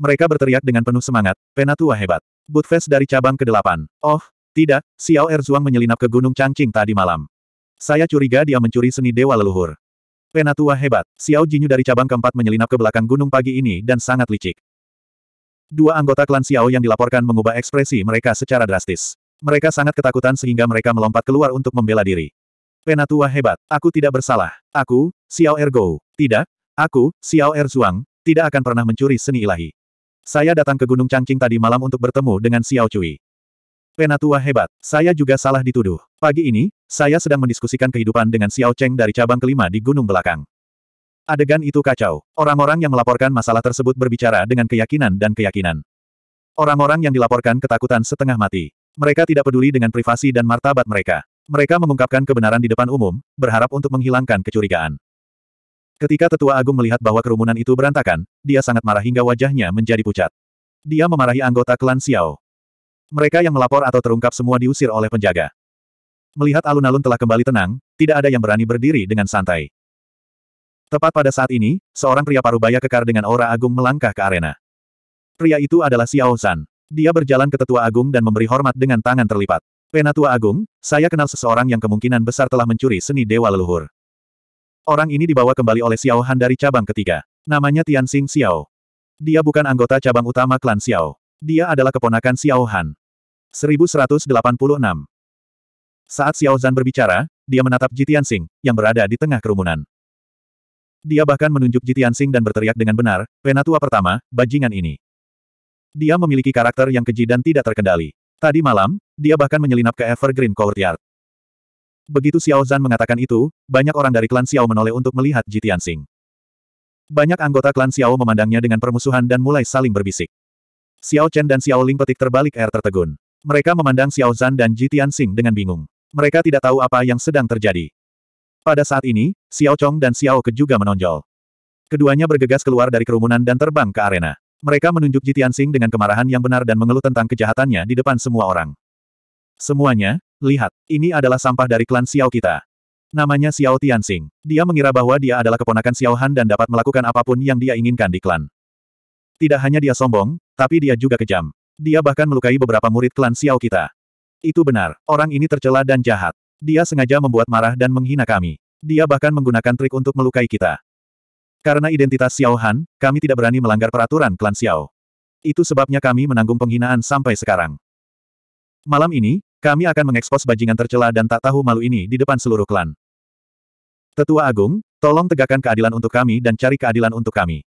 Mereka berteriak dengan penuh semangat, penatua hebat. Budfest dari cabang ke-8. Oh, tidak, Xiao Erzuang menyelinap ke Gunung Changqing tadi malam. Saya curiga dia mencuri seni dewa leluhur. Penatua hebat, Xiao Jinyu dari cabang keempat menyelinap ke belakang gunung pagi ini dan sangat licik. Dua anggota klan Xiao yang dilaporkan mengubah ekspresi mereka secara drastis. Mereka sangat ketakutan sehingga mereka melompat keluar untuk membela diri. Penatua hebat, aku tidak bersalah. Aku, Xiao Ergo. Tidak, aku, Xiao Erzuang, tidak akan pernah mencuri seni ilahi. Saya datang ke Gunung Cangcing tadi malam untuk bertemu dengan Xiao Cui. Penatua hebat, saya juga salah dituduh. Pagi ini, saya sedang mendiskusikan kehidupan dengan Xiao Cheng dari cabang kelima di Gunung Belakang. Adegan itu kacau. Orang-orang yang melaporkan masalah tersebut berbicara dengan keyakinan dan keyakinan. Orang-orang yang dilaporkan ketakutan setengah mati. Mereka tidak peduli dengan privasi dan martabat mereka. Mereka mengungkapkan kebenaran di depan umum, berharap untuk menghilangkan kecurigaan. Ketika Tetua Agung melihat bahwa kerumunan itu berantakan, dia sangat marah hingga wajahnya menjadi pucat. Dia memarahi anggota klan Xiao. Mereka yang melapor atau terungkap semua diusir oleh penjaga. Melihat alun-alun telah kembali tenang, tidak ada yang berani berdiri dengan santai. Tepat pada saat ini, seorang pria parubaya kekar dengan aura agung melangkah ke arena. Pria itu adalah Xiao San. Dia berjalan ke tetua agung dan memberi hormat dengan tangan terlipat. Penatua agung, saya kenal seseorang yang kemungkinan besar telah mencuri seni dewa leluhur. Orang ini dibawa kembali oleh Xiao Han dari cabang ketiga. Namanya Tian Tianxing Xiao. Dia bukan anggota cabang utama klan Xiao. Dia adalah keponakan Xiao Han. 1186. Saat Xiao Zhan berbicara, dia menatap Jitian Tianxing, yang berada di tengah kerumunan. Dia bahkan menunjuk Jitian Tianxing dan berteriak dengan benar, penatua pertama, bajingan ini. Dia memiliki karakter yang keji dan tidak terkendali. Tadi malam, dia bahkan menyelinap ke Evergreen Courtyard. Begitu Xiao Zhan mengatakan itu, banyak orang dari klan Xiao menoleh untuk melihat Jitian Tianxing. Banyak anggota klan Xiao memandangnya dengan permusuhan dan mulai saling berbisik. Xiao Chen dan Xiao Ling petik terbalik air tertegun. Mereka memandang Xiao Zhan dan Ji Tianxing dengan bingung. Mereka tidak tahu apa yang sedang terjadi. Pada saat ini, Xiao Chong dan Xiao Ke juga menonjol. Keduanya bergegas keluar dari kerumunan dan terbang ke arena. Mereka menunjuk Ji Tianxing dengan kemarahan yang benar dan mengeluh tentang kejahatannya di depan semua orang. Semuanya, lihat, ini adalah sampah dari klan Xiao kita. Namanya Xiao Tianxing. Dia mengira bahwa dia adalah keponakan Xiao Han dan dapat melakukan apapun yang dia inginkan di klan. Tidak hanya dia sombong, tapi dia juga kejam. Dia bahkan melukai beberapa murid klan Xiao kita. Itu benar, orang ini tercela dan jahat. Dia sengaja membuat marah dan menghina kami. Dia bahkan menggunakan trik untuk melukai kita. Karena identitas Xiao Han, kami tidak berani melanggar peraturan klan Xiao. Itu sebabnya kami menanggung penghinaan sampai sekarang. Malam ini, kami akan mengekspos bajingan tercela dan tak tahu malu ini di depan seluruh klan. Tetua Agung, tolong tegakkan keadilan untuk kami dan cari keadilan untuk kami.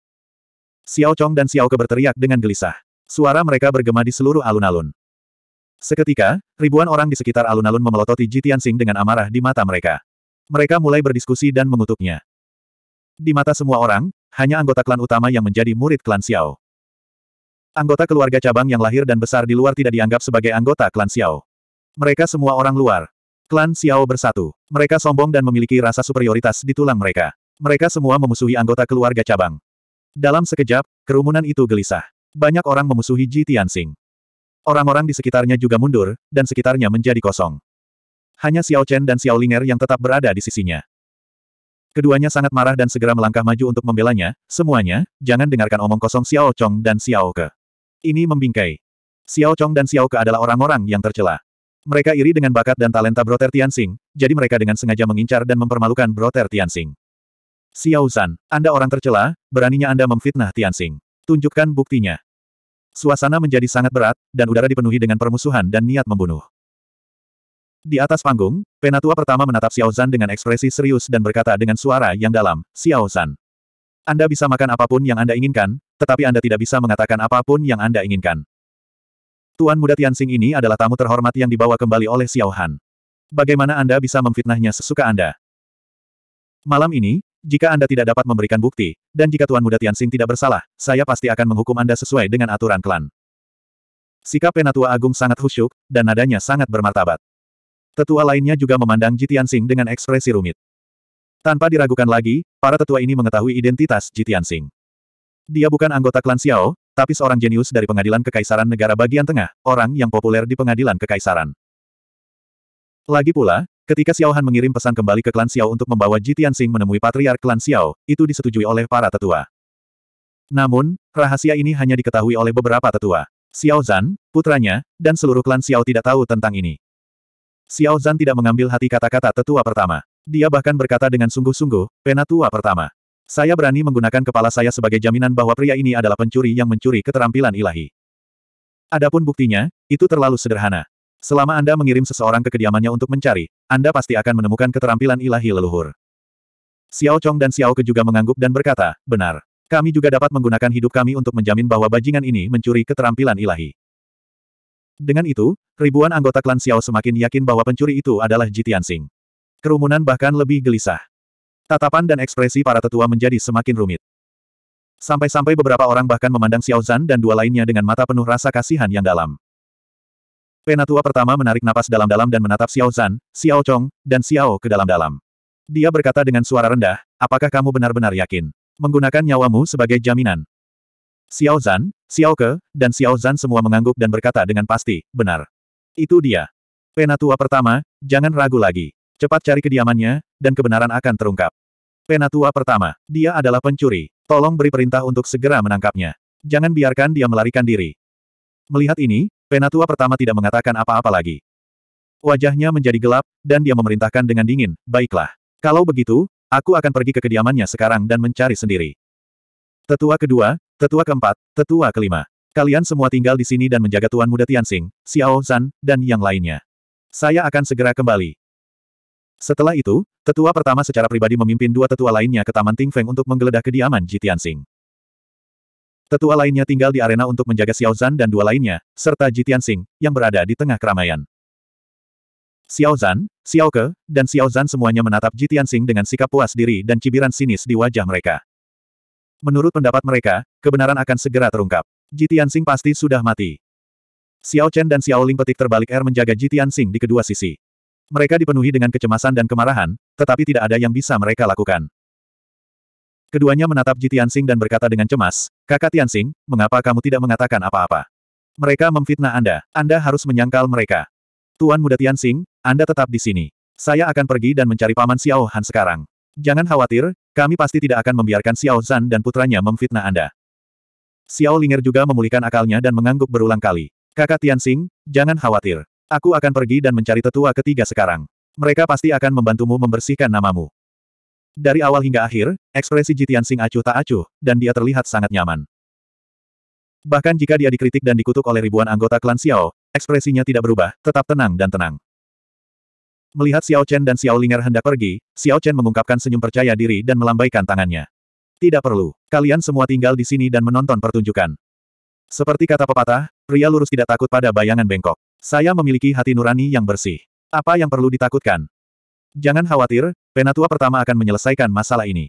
Xiao Chong dan Xiao Ke berteriak dengan gelisah. Suara mereka bergema di seluruh alun-alun. Seketika, ribuan orang di sekitar alun-alun memelototi Ji Tianxing dengan amarah di mata mereka. Mereka mulai berdiskusi dan mengutuknya. Di mata semua orang, hanya anggota klan utama yang menjadi murid klan Xiao. Anggota keluarga cabang yang lahir dan besar di luar tidak dianggap sebagai anggota klan Xiao. Mereka semua orang luar. Klan Xiao bersatu. Mereka sombong dan memiliki rasa superioritas di tulang mereka. Mereka semua memusuhi anggota keluarga cabang. Dalam sekejap, kerumunan itu gelisah. Banyak orang memusuhi Ji Tianxing. Orang-orang di sekitarnya juga mundur, dan sekitarnya menjadi kosong. Hanya Xiao Chen dan Xiao Linger yang tetap berada di sisinya. Keduanya sangat marah dan segera melangkah maju untuk membelanya, semuanya, jangan dengarkan omong kosong Xiao Chong dan Xiao Ke. Ini membingkai. Xiao Chong dan Xiao Ke adalah orang-orang yang tercela. Mereka iri dengan bakat dan talenta Broter Tianxing, jadi mereka dengan sengaja mengincar dan mempermalukan Broter Tianxing. Xiao Zan, Anda orang tercela, beraninya Anda memfitnah Tianxing. Tunjukkan buktinya. Suasana menjadi sangat berat, dan udara dipenuhi dengan permusuhan dan niat membunuh. Di atas panggung, penatua pertama menatap Xiao Zan dengan ekspresi serius dan berkata dengan suara yang dalam, Xiao Zan. Anda bisa makan apapun yang Anda inginkan, tetapi Anda tidak bisa mengatakan apapun yang Anda inginkan. Tuan muda Tianxing ini adalah tamu terhormat yang dibawa kembali oleh Xiao Han. Bagaimana Anda bisa memfitnahnya sesuka Anda? Malam ini, jika Anda tidak dapat memberikan bukti, dan jika Tuan Muda Tianxing tidak bersalah, saya pasti akan menghukum Anda sesuai dengan aturan klan. Sikap Penatua Agung sangat khusyuk, dan nadanya sangat bermartabat. Tetua lainnya juga memandang Tianxing dengan ekspresi rumit. Tanpa diragukan lagi, para tetua ini mengetahui identitas Tianxing. Dia bukan anggota klan Xiao, tapi seorang jenius dari pengadilan kekaisaran negara bagian tengah, orang yang populer di pengadilan kekaisaran. Lagi pula, Ketika Xiao Han mengirim pesan kembali ke klan Xiao untuk membawa Ji Tianxing menemui patriark klan Xiao, itu disetujui oleh para tetua. Namun, rahasia ini hanya diketahui oleh beberapa tetua. Xiao Zan, putranya, dan seluruh klan Xiao tidak tahu tentang ini. Xiao Zan tidak mengambil hati kata-kata tetua pertama. Dia bahkan berkata dengan sungguh-sungguh, penatua pertama. Saya berani menggunakan kepala saya sebagai jaminan bahwa pria ini adalah pencuri yang mencuri keterampilan ilahi. Adapun buktinya, itu terlalu sederhana. Selama Anda mengirim seseorang ke kediamannya untuk mencari, Anda pasti akan menemukan keterampilan ilahi leluhur. Xiao Chong dan Xiao Ke juga mengangguk dan berkata, benar. Kami juga dapat menggunakan hidup kami untuk menjamin bahwa bajingan ini mencuri keterampilan ilahi. Dengan itu, ribuan anggota klan Xiao semakin yakin bahwa pencuri itu adalah Jitian Sing. Kerumunan bahkan lebih gelisah. Tatapan dan ekspresi para tetua menjadi semakin rumit. Sampai-sampai beberapa orang bahkan memandang Xiao Zan dan dua lainnya dengan mata penuh rasa kasihan yang dalam. Penatua pertama menarik napas dalam-dalam dan menatap Xiao Zan, Xiao Chong, dan Xiao ke dalam-dalam. Dia berkata dengan suara rendah, apakah kamu benar-benar yakin? Menggunakan nyawamu sebagai jaminan. Xiao Zan, Xiao Ke, dan Xiao Zan semua mengangguk dan berkata dengan pasti, benar. Itu dia. Penatua pertama, jangan ragu lagi. Cepat cari kediamannya, dan kebenaran akan terungkap. Penatua pertama, dia adalah pencuri. Tolong beri perintah untuk segera menangkapnya. Jangan biarkan dia melarikan diri. Melihat ini, Penatua pertama tidak mengatakan apa-apa lagi. Wajahnya menjadi gelap, dan dia memerintahkan dengan dingin, baiklah. Kalau begitu, aku akan pergi ke kediamannya sekarang dan mencari sendiri. Tetua kedua, tetua keempat, tetua kelima. Kalian semua tinggal di sini dan menjaga Tuan Muda Tianxing, Xiao Zan, dan yang lainnya. Saya akan segera kembali. Setelah itu, tetua pertama secara pribadi memimpin dua tetua lainnya ke Taman Tingfeng untuk menggeledah kediaman Ji Tianxing. Tetua lainnya tinggal di arena untuk menjaga Xiao Zhan dan dua lainnya, serta Ji Tianxing, yang berada di tengah keramaian. Xiao Xiao Ke, dan Xiao Zhan semuanya menatap Ji Tianxing dengan sikap puas diri dan cibiran sinis di wajah mereka. Menurut pendapat mereka, kebenaran akan segera terungkap. Ji Tianxing pasti sudah mati. Xiao Chen dan Xiao Ling petik terbalik air menjaga Ji Tianxing di kedua sisi. Mereka dipenuhi dengan kecemasan dan kemarahan, tetapi tidak ada yang bisa mereka lakukan. Keduanya menatap Ji Tianxing dan berkata dengan cemas, Kakak Tianxing, mengapa kamu tidak mengatakan apa-apa? Mereka memfitnah Anda, Anda harus menyangkal mereka. Tuan Muda Tianxing, Anda tetap di sini. Saya akan pergi dan mencari Paman Xiao Han sekarang. Jangan khawatir, kami pasti tidak akan membiarkan Xiao Zan dan putranya memfitnah Anda. Xiao Linger juga memulihkan akalnya dan mengangguk berulang kali. Kakak Tianxing, jangan khawatir. Aku akan pergi dan mencari tetua ketiga sekarang. Mereka pasti akan membantumu membersihkan namamu. Dari awal hingga akhir, ekspresi Jitian Sing acuh tak acuh, dan dia terlihat sangat nyaman. Bahkan jika dia dikritik dan dikutuk oleh ribuan anggota klan Xiao, ekspresinya tidak berubah, tetap tenang dan tenang. Melihat Xiao Chen dan Xiao Linger hendak pergi, Xiao Chen mengungkapkan senyum percaya diri dan melambaikan tangannya. Tidak perlu, kalian semua tinggal di sini dan menonton pertunjukan. Seperti kata pepatah, pria lurus tidak takut pada bayangan bengkok. Saya memiliki hati nurani yang bersih. Apa yang perlu ditakutkan? Jangan khawatir, penatua pertama akan menyelesaikan masalah ini.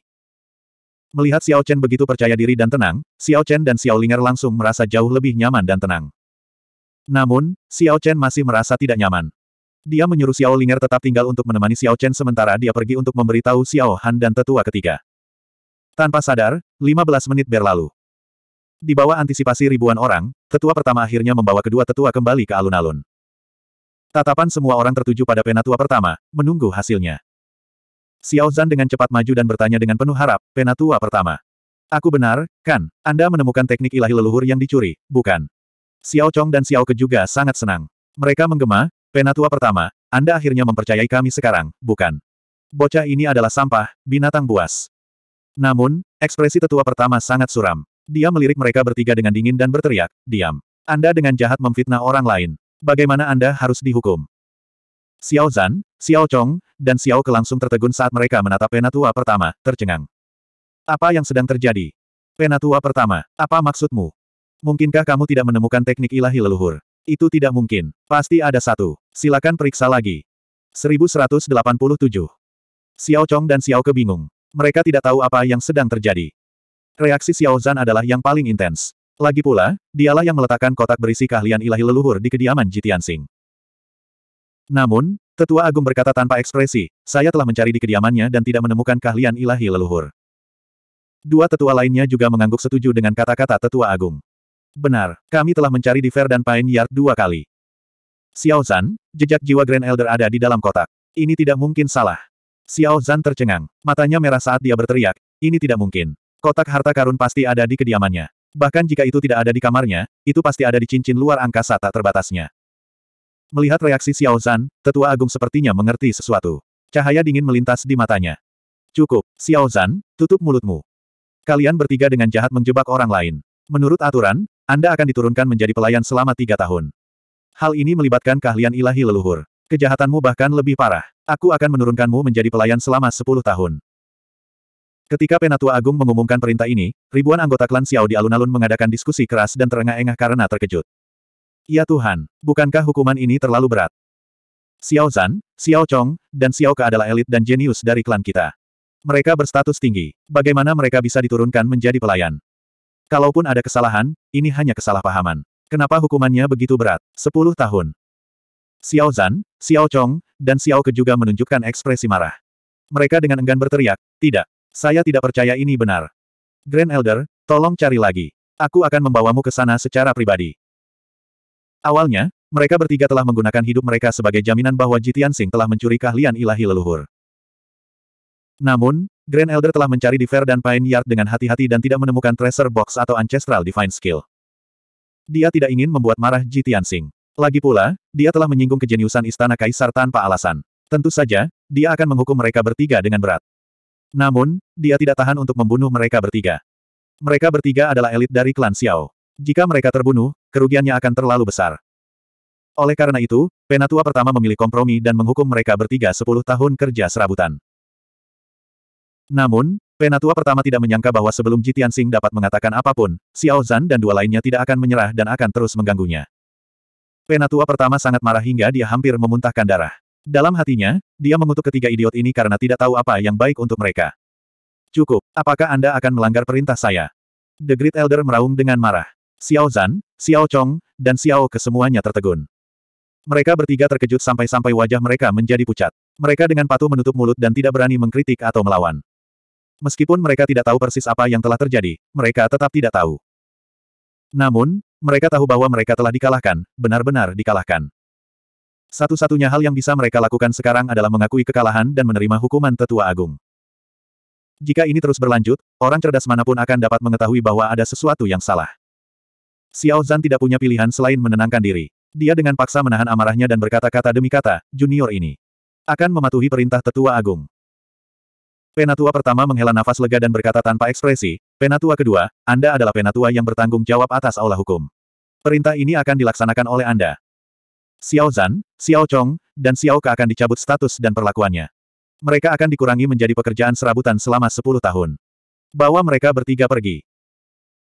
Melihat Xiao Chen begitu percaya diri dan tenang, Xiao Chen dan Xiao Linger langsung merasa jauh lebih nyaman dan tenang. Namun, Xiao Chen masih merasa tidak nyaman. Dia menyuruh Xiao Linger tetap tinggal untuk menemani Xiao Chen sementara dia pergi untuk memberitahu Xiao Han dan tetua ketiga. Tanpa sadar, 15 menit berlalu. Di bawah antisipasi ribuan orang, tetua pertama akhirnya membawa kedua tetua kembali ke alun-alun. Tatapan semua orang tertuju pada penatua pertama, menunggu hasilnya. Xiao Zan dengan cepat maju dan bertanya dengan penuh harap, penatua pertama. Aku benar, kan? Anda menemukan teknik ilahi leluhur yang dicuri, bukan? Xiao Chong dan Xiao Ke juga sangat senang. Mereka menggema, penatua pertama, Anda akhirnya mempercayai kami sekarang, bukan? Bocah ini adalah sampah, binatang buas. Namun, ekspresi tetua pertama sangat suram. Dia melirik mereka bertiga dengan dingin dan berteriak, diam. Anda dengan jahat memfitnah orang lain. Bagaimana Anda harus dihukum? Xiao Zan, Xiao Chong, dan Xiao Ke langsung tertegun saat mereka menatap penatua pertama, tercengang. Apa yang sedang terjadi? Penatua pertama, apa maksudmu? Mungkinkah kamu tidak menemukan teknik ilahi leluhur? Itu tidak mungkin. Pasti ada satu. Silakan periksa lagi. 1187. Xiao Chong dan Xiao Ke bingung. Mereka tidak tahu apa yang sedang terjadi. Reaksi Xiao Zan adalah yang paling intens. Lagi pula, dialah yang meletakkan kotak berisi keahlian ilahi leluhur di kediaman Jitian Sing. Namun, Tetua Agung berkata tanpa ekspresi, saya telah mencari di kediamannya dan tidak menemukan keahlian ilahi leluhur. Dua tetua lainnya juga mengangguk setuju dengan kata-kata Tetua Agung. Benar, kami telah mencari di Fair dan Pine Yard dua kali. Xiao Zan, jejak jiwa Grand Elder ada di dalam kotak. Ini tidak mungkin salah. Xiao Zan tercengang, matanya merah saat dia berteriak, ini tidak mungkin. Kotak harta karun pasti ada di kediamannya. Bahkan jika itu tidak ada di kamarnya, itu pasti ada di cincin luar angkasa tak terbatasnya. Melihat reaksi Xiao Zan, tetua agung sepertinya mengerti sesuatu. Cahaya dingin melintas di matanya. Cukup, Xiao Zan, tutup mulutmu. Kalian bertiga dengan jahat menjebak orang lain. Menurut aturan, Anda akan diturunkan menjadi pelayan selama tiga tahun. Hal ini melibatkan keahlian ilahi leluhur. Kejahatanmu bahkan lebih parah. Aku akan menurunkanmu menjadi pelayan selama sepuluh tahun. Ketika Penatua Agung mengumumkan perintah ini, ribuan anggota klan Xiao di alun-alun mengadakan diskusi keras dan terengah-engah karena terkejut. Ya Tuhan, bukankah hukuman ini terlalu berat? Xiao Zan, Xiao Chong, dan Xiao Ke adalah elit dan jenius dari klan kita. Mereka berstatus tinggi. Bagaimana mereka bisa diturunkan menjadi pelayan? Kalaupun ada kesalahan, ini hanya kesalahpahaman. Kenapa hukumannya begitu berat? Sepuluh tahun. Xiao Zan, Xiao Chong, dan Xiao Ke juga menunjukkan ekspresi marah. Mereka dengan enggan berteriak, tidak, saya tidak percaya ini benar. Grand Elder, tolong cari lagi. Aku akan membawamu ke sana secara pribadi. Awalnya, mereka bertiga telah menggunakan hidup mereka sebagai jaminan bahwa Jitian Sing telah mencuri keahlian ilahi leluhur. Namun, Grand Elder telah mencari di Fair dan Pine Yard dengan hati-hati dan tidak menemukan Treasure Box atau Ancestral Divine Skill. Dia tidak ingin membuat marah Jitian Tianxing. Lagi pula, dia telah menyinggung kejeniusan Istana Kaisar tanpa alasan. Tentu saja, dia akan menghukum mereka bertiga dengan berat. Namun, dia tidak tahan untuk membunuh mereka bertiga. Mereka bertiga adalah elit dari klan Xiao. Jika mereka terbunuh, kerugiannya akan terlalu besar. Oleh karena itu, Penatua pertama memilih kompromi dan menghukum mereka bertiga sepuluh tahun kerja serabutan. Namun, Penatua pertama tidak menyangka bahwa sebelum Jitian Sing dapat mengatakan apapun, Xiao Zan dan dua lainnya tidak akan menyerah dan akan terus mengganggunya. Penatua pertama sangat marah hingga dia hampir memuntahkan darah. Dalam hatinya, dia mengutuk ketiga idiot ini karena tidak tahu apa yang baik untuk mereka. Cukup, apakah Anda akan melanggar perintah saya? The Great Elder meraung dengan marah. Xiao Zan, Xiao Chong, dan Xiao kesemuanya tertegun. Mereka bertiga terkejut sampai-sampai wajah mereka menjadi pucat. Mereka dengan patuh menutup mulut dan tidak berani mengkritik atau melawan. Meskipun mereka tidak tahu persis apa yang telah terjadi, mereka tetap tidak tahu. Namun, mereka tahu bahwa mereka telah dikalahkan, benar-benar dikalahkan. Satu-satunya hal yang bisa mereka lakukan sekarang adalah mengakui kekalahan dan menerima hukuman tetua agung. Jika ini terus berlanjut, orang cerdas manapun akan dapat mengetahui bahwa ada sesuatu yang salah. Xiao Zan tidak punya pilihan selain menenangkan diri. Dia dengan paksa menahan amarahnya dan berkata-kata demi kata, junior ini akan mematuhi perintah tetua agung. Penatua pertama menghela nafas lega dan berkata tanpa ekspresi, Penatua kedua, Anda adalah penatua yang bertanggung jawab atas aula hukum. Perintah ini akan dilaksanakan oleh Anda. Xiao Zan, Xiao Chong, dan Xiao Ke akan dicabut status dan perlakuannya. Mereka akan dikurangi menjadi pekerjaan serabutan selama 10 tahun. Bawa mereka bertiga pergi.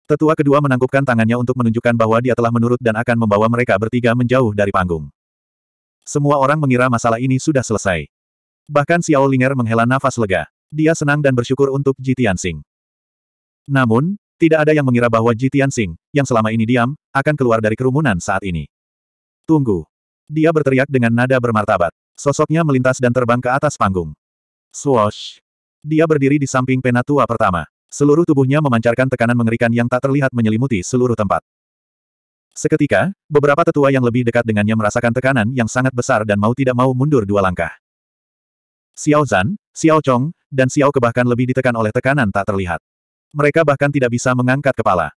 Tetua kedua menangkupkan tangannya untuk menunjukkan bahwa dia telah menurut dan akan membawa mereka bertiga menjauh dari panggung. Semua orang mengira masalah ini sudah selesai. Bahkan Xiao Linger menghela nafas lega. Dia senang dan bersyukur untuk Ji Tianxing. Namun, tidak ada yang mengira bahwa Ji Tianxing, yang selama ini diam, akan keluar dari kerumunan saat ini. Tunggu. Dia berteriak dengan nada bermartabat. Sosoknya melintas dan terbang ke atas panggung. Swoosh. Dia berdiri di samping penatua pertama. Seluruh tubuhnya memancarkan tekanan mengerikan yang tak terlihat menyelimuti seluruh tempat. Seketika, beberapa tetua yang lebih dekat dengannya merasakan tekanan yang sangat besar dan mau tidak mau mundur dua langkah. Xiao Zan, Xiao Chong, dan Xiao Ke bahkan lebih ditekan oleh tekanan tak terlihat. Mereka bahkan tidak bisa mengangkat kepala.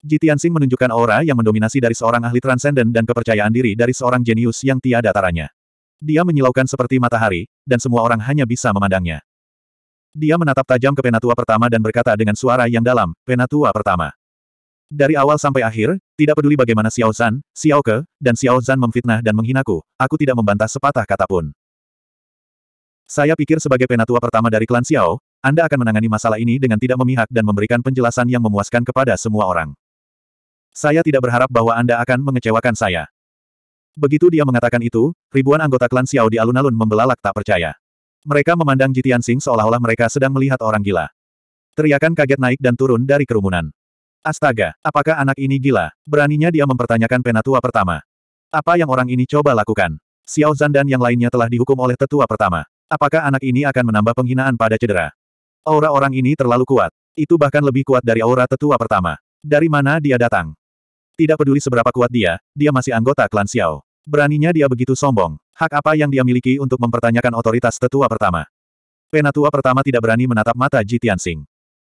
Tianxing menunjukkan aura yang mendominasi dari seorang ahli transenden dan kepercayaan diri dari seorang jenius yang tiada taranya. Dia menyilaukan seperti matahari, dan semua orang hanya bisa memandangnya. Dia menatap tajam ke penatua pertama dan berkata dengan suara yang dalam, penatua pertama. Dari awal sampai akhir, tidak peduli bagaimana Xiao Zan, Xiao Ke, dan Xiao Zan memfitnah dan menghinaku, aku tidak membantah sepatah kata pun. Saya pikir sebagai penatua pertama dari klan Xiao, Anda akan menangani masalah ini dengan tidak memihak dan memberikan penjelasan yang memuaskan kepada semua orang. Saya tidak berharap bahwa Anda akan mengecewakan saya. Begitu dia mengatakan itu, ribuan anggota klan Xiao di alun-alun membelalak tak percaya. Mereka memandang Jitian Sing seolah-olah mereka sedang melihat orang gila. Teriakan kaget naik dan turun dari kerumunan. Astaga, apakah anak ini gila? Beraninya dia mempertanyakan penatua pertama. Apa yang orang ini coba lakukan? Xiao Zan dan yang lainnya telah dihukum oleh tetua pertama. Apakah anak ini akan menambah penghinaan pada cedera? Aura orang ini terlalu kuat. Itu bahkan lebih kuat dari aura tetua pertama. Dari mana dia datang? Tidak peduli seberapa kuat dia, dia masih anggota klan Xiao. Beraninya dia begitu sombong. Hak apa yang dia miliki untuk mempertanyakan otoritas tetua pertama? Penatua pertama tidak berani menatap mata Ji Tianxing.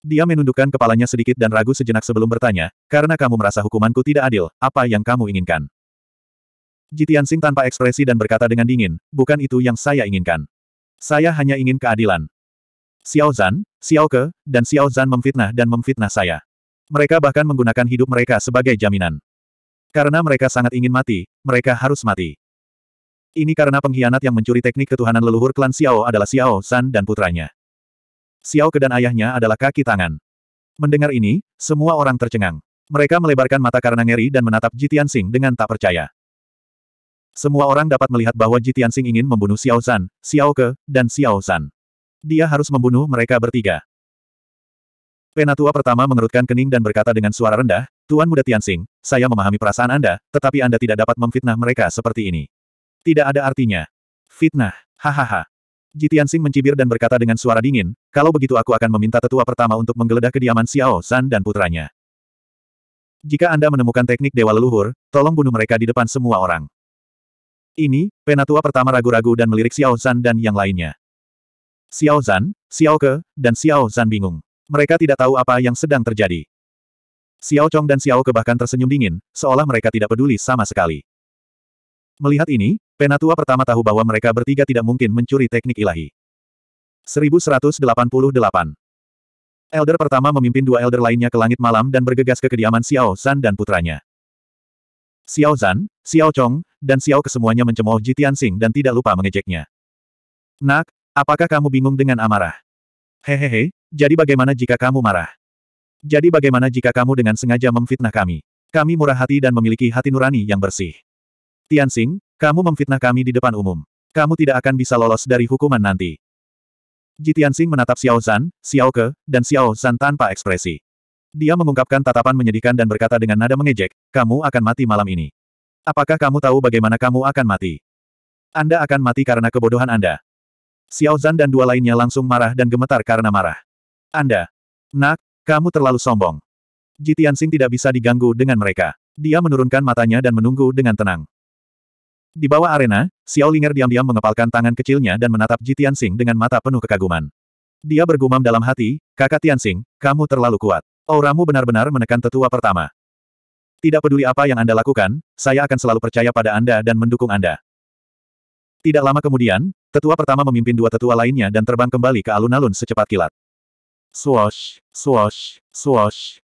Dia menundukkan kepalanya sedikit dan ragu sejenak sebelum bertanya, karena kamu merasa hukumanku tidak adil, apa yang kamu inginkan? Ji Tianxing tanpa ekspresi dan berkata dengan dingin, bukan itu yang saya inginkan. Saya hanya ingin keadilan. Xiao Zan, Xiao Ke, dan Xiao Zan memfitnah dan memfitnah saya. Mereka bahkan menggunakan hidup mereka sebagai jaminan. Karena mereka sangat ingin mati, mereka harus mati. Ini karena pengkhianat yang mencuri teknik ketuhanan leluhur klan Xiao adalah Xiao San dan putranya. Xiao Ke dan ayahnya adalah kaki tangan. Mendengar ini, semua orang tercengang. Mereka melebarkan mata karena ngeri dan menatap Jitian Sing dengan tak percaya. Semua orang dapat melihat bahwa Jitian Sing ingin membunuh Xiao San, Xiao Ke, dan Xiao San. Dia harus membunuh mereka bertiga. Penatua pertama mengerutkan kening dan berkata dengan suara rendah, Tuan Muda Tianxing, saya memahami perasaan Anda, tetapi Anda tidak dapat memfitnah mereka seperti ini. Tidak ada artinya. Fitnah, hahaha. Ji Tianxing mencibir dan berkata dengan suara dingin, kalau begitu aku akan meminta tetua pertama untuk menggeledah kediaman Xiao San dan putranya. Jika Anda menemukan teknik dewa leluhur, tolong bunuh mereka di depan semua orang. Ini, penatua pertama ragu-ragu dan melirik Xiao Zan dan yang lainnya. Xiao Zan, Xiao Ke, dan Xiao Zan bingung. Mereka tidak tahu apa yang sedang terjadi. Xiao Chong dan Xiao Ke bahkan tersenyum dingin, seolah mereka tidak peduli sama sekali. Melihat ini, Penatua pertama tahu bahwa mereka bertiga tidak mungkin mencuri teknik ilahi. 1188 Elder pertama memimpin dua elder lainnya ke langit malam dan bergegas ke kediaman Xiao Zan dan putranya. Xiao Zan, Xiao Chong, dan Xiao kesemuanya mencemooh Ji Tianxing dan tidak lupa mengejeknya. Nak, apakah kamu bingung dengan amarah? Hehehe, jadi bagaimana jika kamu marah? Jadi bagaimana jika kamu dengan sengaja memfitnah kami? Kami murah hati dan memiliki hati nurani yang bersih. Tianxing, kamu memfitnah kami di depan umum. Kamu tidak akan bisa lolos dari hukuman nanti. Ji Tianxing menatap Xiao Zan, Xiao Ke, dan Xiao Zan tanpa ekspresi. Dia mengungkapkan tatapan menyedihkan dan berkata dengan nada mengejek, kamu akan mati malam ini. Apakah kamu tahu bagaimana kamu akan mati? Anda akan mati karena kebodohan Anda. Xiao Zan dan dua lainnya langsung marah dan gemetar karena marah. Anda. Nak, kamu terlalu sombong. Jitiansing tidak bisa diganggu dengan mereka. Dia menurunkan matanya dan menunggu dengan tenang. Di bawah arena, Xiao Linger diam-diam mengepalkan tangan kecilnya dan menatap Jitiansing dengan mata penuh kekaguman. Dia bergumam dalam hati, kakak Tiansing, kamu terlalu kuat. Auramu benar-benar menekan tetua pertama. Tidak peduli apa yang Anda lakukan, saya akan selalu percaya pada Anda dan mendukung Anda. Tidak lama kemudian, tetua pertama memimpin dua tetua lainnya dan terbang kembali ke alun-alun secepat kilat. Swash, swash, swash.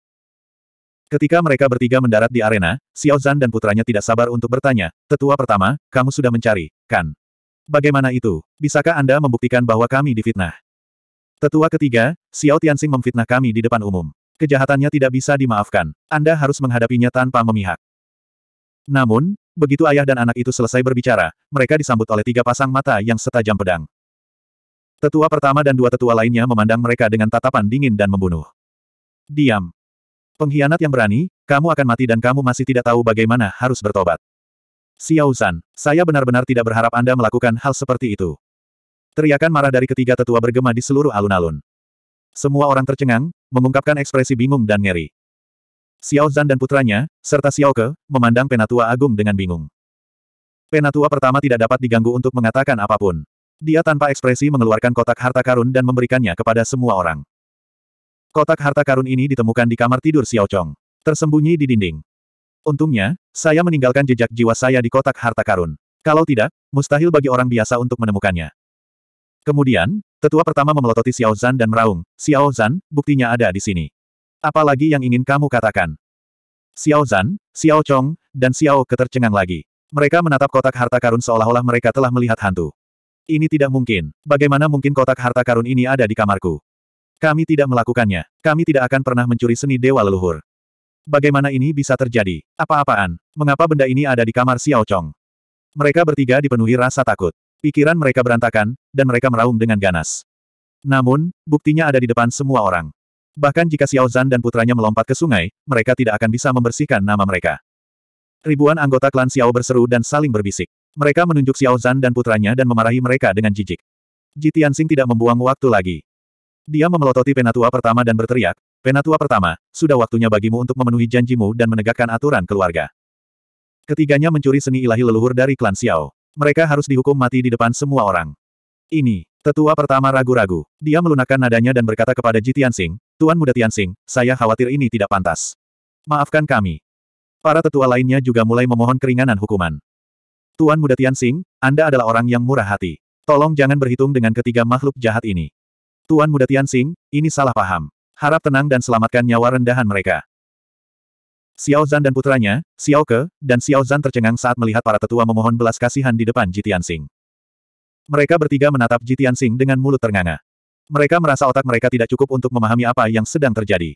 Ketika mereka bertiga mendarat di arena, Xiao Zhan dan putranya tidak sabar untuk bertanya, tetua pertama, kamu sudah mencari, kan? Bagaimana itu? Bisakah Anda membuktikan bahwa kami difitnah? Tetua ketiga, Xiao Tianxing memfitnah kami di depan umum. Kejahatannya tidak bisa dimaafkan. Anda harus menghadapinya tanpa memihak. Namun, begitu ayah dan anak itu selesai berbicara, mereka disambut oleh tiga pasang mata yang setajam pedang. Tetua pertama dan dua tetua lainnya memandang mereka dengan tatapan dingin dan membunuh. Diam. Pengkhianat yang berani, kamu akan mati dan kamu masih tidak tahu bagaimana harus bertobat. Xiao San, saya benar-benar tidak berharap Anda melakukan hal seperti itu. Teriakan marah dari ketiga tetua bergema di seluruh alun-alun. Semua orang tercengang, mengungkapkan ekspresi bingung dan ngeri. Xiao Zan dan putranya, serta Xiao Ke, memandang penatua agung dengan bingung. Penatua pertama tidak dapat diganggu untuk mengatakan apapun. Dia tanpa ekspresi mengeluarkan kotak harta karun dan memberikannya kepada semua orang. Kotak harta karun ini ditemukan di kamar tidur Xiao Chong. Tersembunyi di dinding. Untungnya, saya meninggalkan jejak jiwa saya di kotak harta karun. Kalau tidak, mustahil bagi orang biasa untuk menemukannya. Kemudian, tetua pertama memelototi Xiao Zan dan meraung, Xiao Zan, buktinya ada di sini. Apalagi yang ingin kamu katakan? Xiao Zan, Xiao Chong, dan Xiao ketercengang lagi. Mereka menatap kotak harta karun seolah-olah mereka telah melihat hantu. Ini tidak mungkin. Bagaimana mungkin kotak harta karun ini ada di kamarku? Kami tidak melakukannya. Kami tidak akan pernah mencuri seni dewa leluhur. Bagaimana ini bisa terjadi? Apa-apaan? Mengapa benda ini ada di kamar Xiao Chong? Mereka bertiga dipenuhi rasa takut. Pikiran mereka berantakan, dan mereka meraung dengan ganas. Namun, buktinya ada di depan semua orang. Bahkan jika Xiao Zan dan putranya melompat ke sungai, mereka tidak akan bisa membersihkan nama mereka. Ribuan anggota klan Xiao berseru dan saling berbisik. Mereka menunjuk Xiao Zan dan putranya dan memarahi mereka dengan jijik. Ji Tianxing tidak membuang waktu lagi. Dia memelototi penatua pertama dan berteriak, Penatua pertama, sudah waktunya bagimu untuk memenuhi janjimu dan menegakkan aturan keluarga. Ketiganya mencuri seni ilahi leluhur dari klan Xiao. Mereka harus dihukum mati di depan semua orang. Ini, tetua pertama ragu-ragu. Dia melunakkan nadanya dan berkata kepada Ji Tianxing, Tuan Muda Tianxing, saya khawatir ini tidak pantas. Maafkan kami. Para tetua lainnya juga mulai memohon keringanan hukuman. Tuan Muda Tianxing, Anda adalah orang yang murah hati. Tolong jangan berhitung dengan ketiga makhluk jahat ini. Tuan Muda Tianxing, ini salah paham. Harap tenang dan selamatkan nyawa rendahan mereka. Xiao Zan dan putranya, Xiao Ke, dan Xiao Zan tercengang saat melihat para tetua memohon belas kasihan di depan Jitian Sing. Mereka bertiga menatap Jitian Sing dengan mulut ternganga. Mereka merasa otak mereka tidak cukup untuk memahami apa yang sedang terjadi.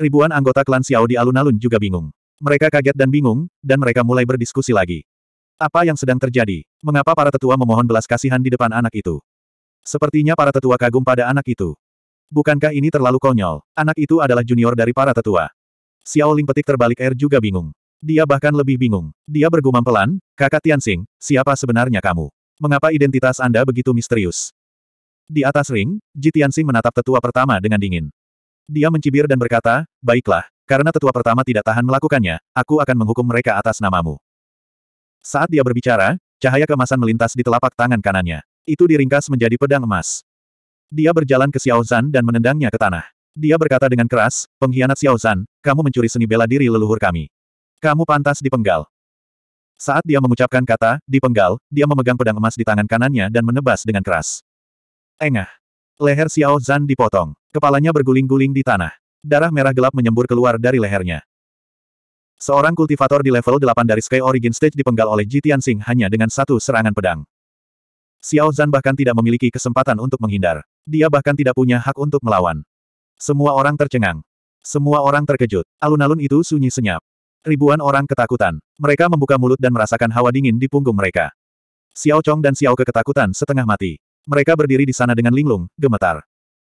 Ribuan anggota klan Xiao di alun-alun juga bingung. Mereka kaget dan bingung, dan mereka mulai berdiskusi lagi. Apa yang sedang terjadi? Mengapa para tetua memohon belas kasihan di depan anak itu? Sepertinya para tetua kagum pada anak itu. Bukankah ini terlalu konyol? Anak itu adalah junior dari para tetua. Xiao Ling petik terbalik air juga bingung. Dia bahkan lebih bingung. Dia bergumam pelan, kakak Tianxing, siapa sebenarnya kamu? Mengapa identitas Anda begitu misterius? Di atas ring, Ji Tianxing menatap tetua pertama dengan dingin. Dia mencibir dan berkata, baiklah, karena tetua pertama tidak tahan melakukannya, aku akan menghukum mereka atas namamu. Saat dia berbicara, cahaya kemasan melintas di telapak tangan kanannya. Itu diringkas menjadi pedang emas. Dia berjalan ke Xiao Zan dan menendangnya ke tanah. Dia berkata dengan keras, pengkhianat Xiao Zan, kamu mencuri seni bela diri leluhur kami. Kamu pantas dipenggal. Saat dia mengucapkan kata, dipenggal, dia memegang pedang emas di tangan kanannya dan menebas dengan keras. Engah. Leher Xiao Zan dipotong. Kepalanya berguling-guling di tanah. Darah merah gelap menyembur keluar dari lehernya. Seorang kultivator di level 8 dari Sky Origin Stage dipenggal oleh Jitian Tianxing hanya dengan satu serangan pedang. Xiao Zhan bahkan tidak memiliki kesempatan untuk menghindar. Dia bahkan tidak punya hak untuk melawan. Semua orang tercengang. Semua orang terkejut. Alun-alun itu sunyi senyap. Ribuan orang ketakutan. Mereka membuka mulut dan merasakan hawa dingin di punggung mereka. Xiao Chong dan Xiao Ke ketakutan setengah mati. Mereka berdiri di sana dengan linglung, gemetar.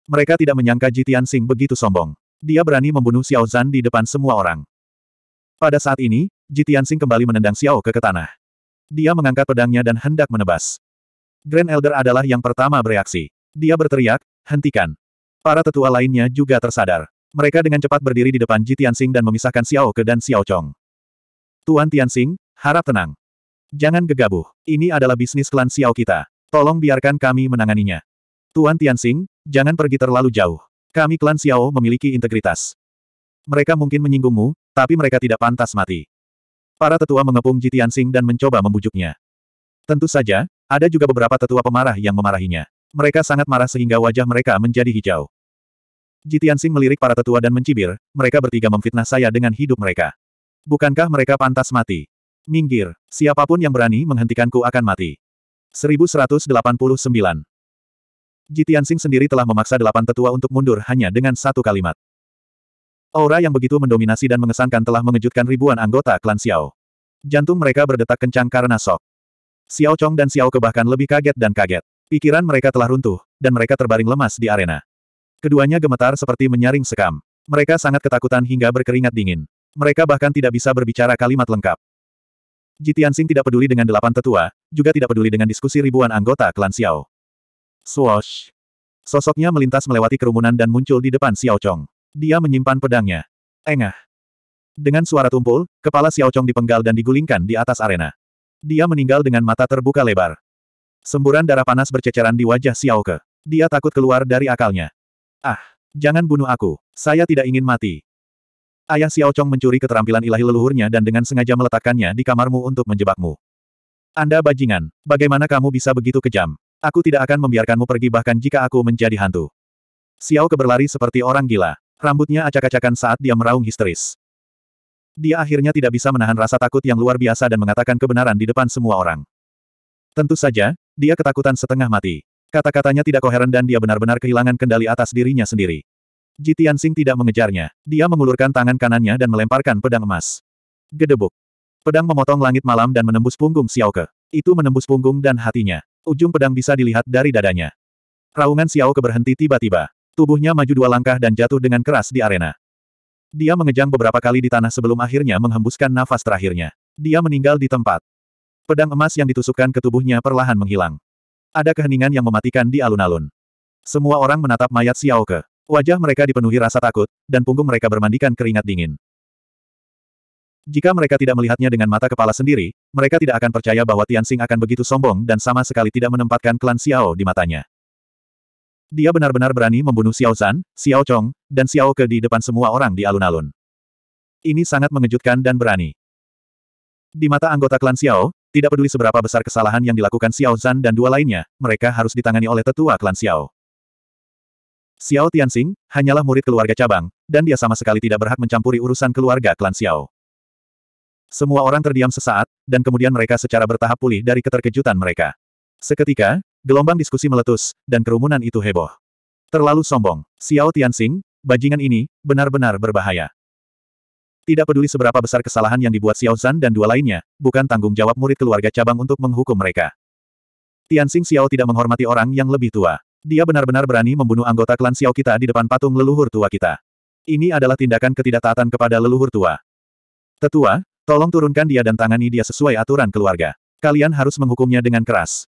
Mereka tidak menyangka Jitian Sing begitu sombong. Dia berani membunuh Xiao Zhan di depan semua orang. Pada saat ini, Jitiansing kembali menendang Xiao ke, ke tanah. Dia mengangkat pedangnya dan hendak menebas. Grand Elder adalah yang pertama bereaksi. Dia berteriak, hentikan. Para tetua lainnya juga tersadar. Mereka dengan cepat berdiri di depan Jitiansing dan memisahkan Xiao Ke dan Xiao Chong. Tuan Tianxing, harap tenang. Jangan gegabah. Ini adalah bisnis klan Xiao kita. Tolong biarkan kami menanganinya. Tuan Tianxing, jangan pergi terlalu jauh. Kami klan Xiao memiliki integritas. Mereka mungkin menyinggungmu, tapi mereka tidak pantas mati. Para tetua mengepung Jitian Sing dan mencoba membujuknya. Tentu saja, ada juga beberapa tetua pemarah yang memarahinya. Mereka sangat marah sehingga wajah mereka menjadi hijau. Jitian Sing melirik para tetua dan mencibir, mereka bertiga memfitnah saya dengan hidup mereka. Bukankah mereka pantas mati? Minggir, siapapun yang berani menghentikanku akan mati. 1189 Jitian Sing sendiri telah memaksa delapan tetua untuk mundur hanya dengan satu kalimat. Aura yang begitu mendominasi dan mengesankan telah mengejutkan ribuan anggota klan Xiao. Jantung mereka berdetak kencang karena sok. Xiao Chong dan Xiao Ke bahkan lebih kaget dan kaget. Pikiran mereka telah runtuh, dan mereka terbaring lemas di arena. Keduanya gemetar seperti menyaring sekam. Mereka sangat ketakutan hingga berkeringat dingin. Mereka bahkan tidak bisa berbicara kalimat lengkap. Tianxing tidak peduli dengan delapan tetua, juga tidak peduli dengan diskusi ribuan anggota klan Xiao. Swoosh! Sosoknya melintas melewati kerumunan dan muncul di depan Xiao Chong. Dia menyimpan pedangnya. Engah. Dengan suara tumpul, kepala Xiao Chong dipenggal dan digulingkan di atas arena. Dia meninggal dengan mata terbuka lebar. Semburan darah panas berceceran di wajah Xiao Ke. Dia takut keluar dari akalnya. Ah, jangan bunuh aku. Saya tidak ingin mati. Ayah Xiao Chong mencuri keterampilan ilahi leluhurnya dan dengan sengaja meletakkannya di kamarmu untuk menjebakmu. Anda bajingan, bagaimana kamu bisa begitu kejam? Aku tidak akan membiarkanmu pergi bahkan jika aku menjadi hantu. Xiao Ke berlari seperti orang gila. Rambutnya acak-acakan saat dia meraung histeris. Dia akhirnya tidak bisa menahan rasa takut yang luar biasa dan mengatakan kebenaran di depan semua orang. Tentu saja, dia ketakutan setengah mati. Kata-katanya tidak koheren dan dia benar-benar kehilangan kendali atas dirinya sendiri. Jitian Sing tidak mengejarnya. Dia mengulurkan tangan kanannya dan melemparkan pedang emas. Gedebuk. Pedang memotong langit malam dan menembus punggung Xiao Ke. Itu menembus punggung dan hatinya. Ujung pedang bisa dilihat dari dadanya. Raungan Xiao Ke berhenti tiba-tiba. Tubuhnya maju dua langkah dan jatuh dengan keras di arena. Dia mengejang beberapa kali di tanah sebelum akhirnya menghembuskan nafas terakhirnya. Dia meninggal di tempat. Pedang emas yang ditusukkan ke tubuhnya perlahan menghilang. Ada keheningan yang mematikan di alun-alun. Semua orang menatap mayat Xiao Ke. Wajah mereka dipenuhi rasa takut, dan punggung mereka bermandikan keringat dingin. Jika mereka tidak melihatnya dengan mata kepala sendiri, mereka tidak akan percaya bahwa Tian Tianxing akan begitu sombong dan sama sekali tidak menempatkan klan Xiao di matanya. Dia benar-benar berani membunuh Xiao Zan, Xiao Chong, dan Xiao Ke di depan semua orang di alun-alun. Ini sangat mengejutkan dan berani. Di mata anggota klan Xiao, tidak peduli seberapa besar kesalahan yang dilakukan Xiao Zan dan dua lainnya, mereka harus ditangani oleh tetua klan Xiao. Xiao Tianxing, hanyalah murid keluarga cabang, dan dia sama sekali tidak berhak mencampuri urusan keluarga klan Xiao. Semua orang terdiam sesaat, dan kemudian mereka secara bertahap pulih dari keterkejutan mereka. Seketika, Gelombang diskusi meletus, dan kerumunan itu heboh. Terlalu sombong. Xiao Tianxing, bajingan ini, benar-benar berbahaya. Tidak peduli seberapa besar kesalahan yang dibuat Xiao Zan dan dua lainnya, bukan tanggung jawab murid keluarga cabang untuk menghukum mereka. Tianxing Xiao tidak menghormati orang yang lebih tua. Dia benar-benar berani membunuh anggota klan Xiao kita di depan patung leluhur tua kita. Ini adalah tindakan ketidaktaatan kepada leluhur tua. Tetua, tolong turunkan dia dan tangani dia sesuai aturan keluarga. Kalian harus menghukumnya dengan keras.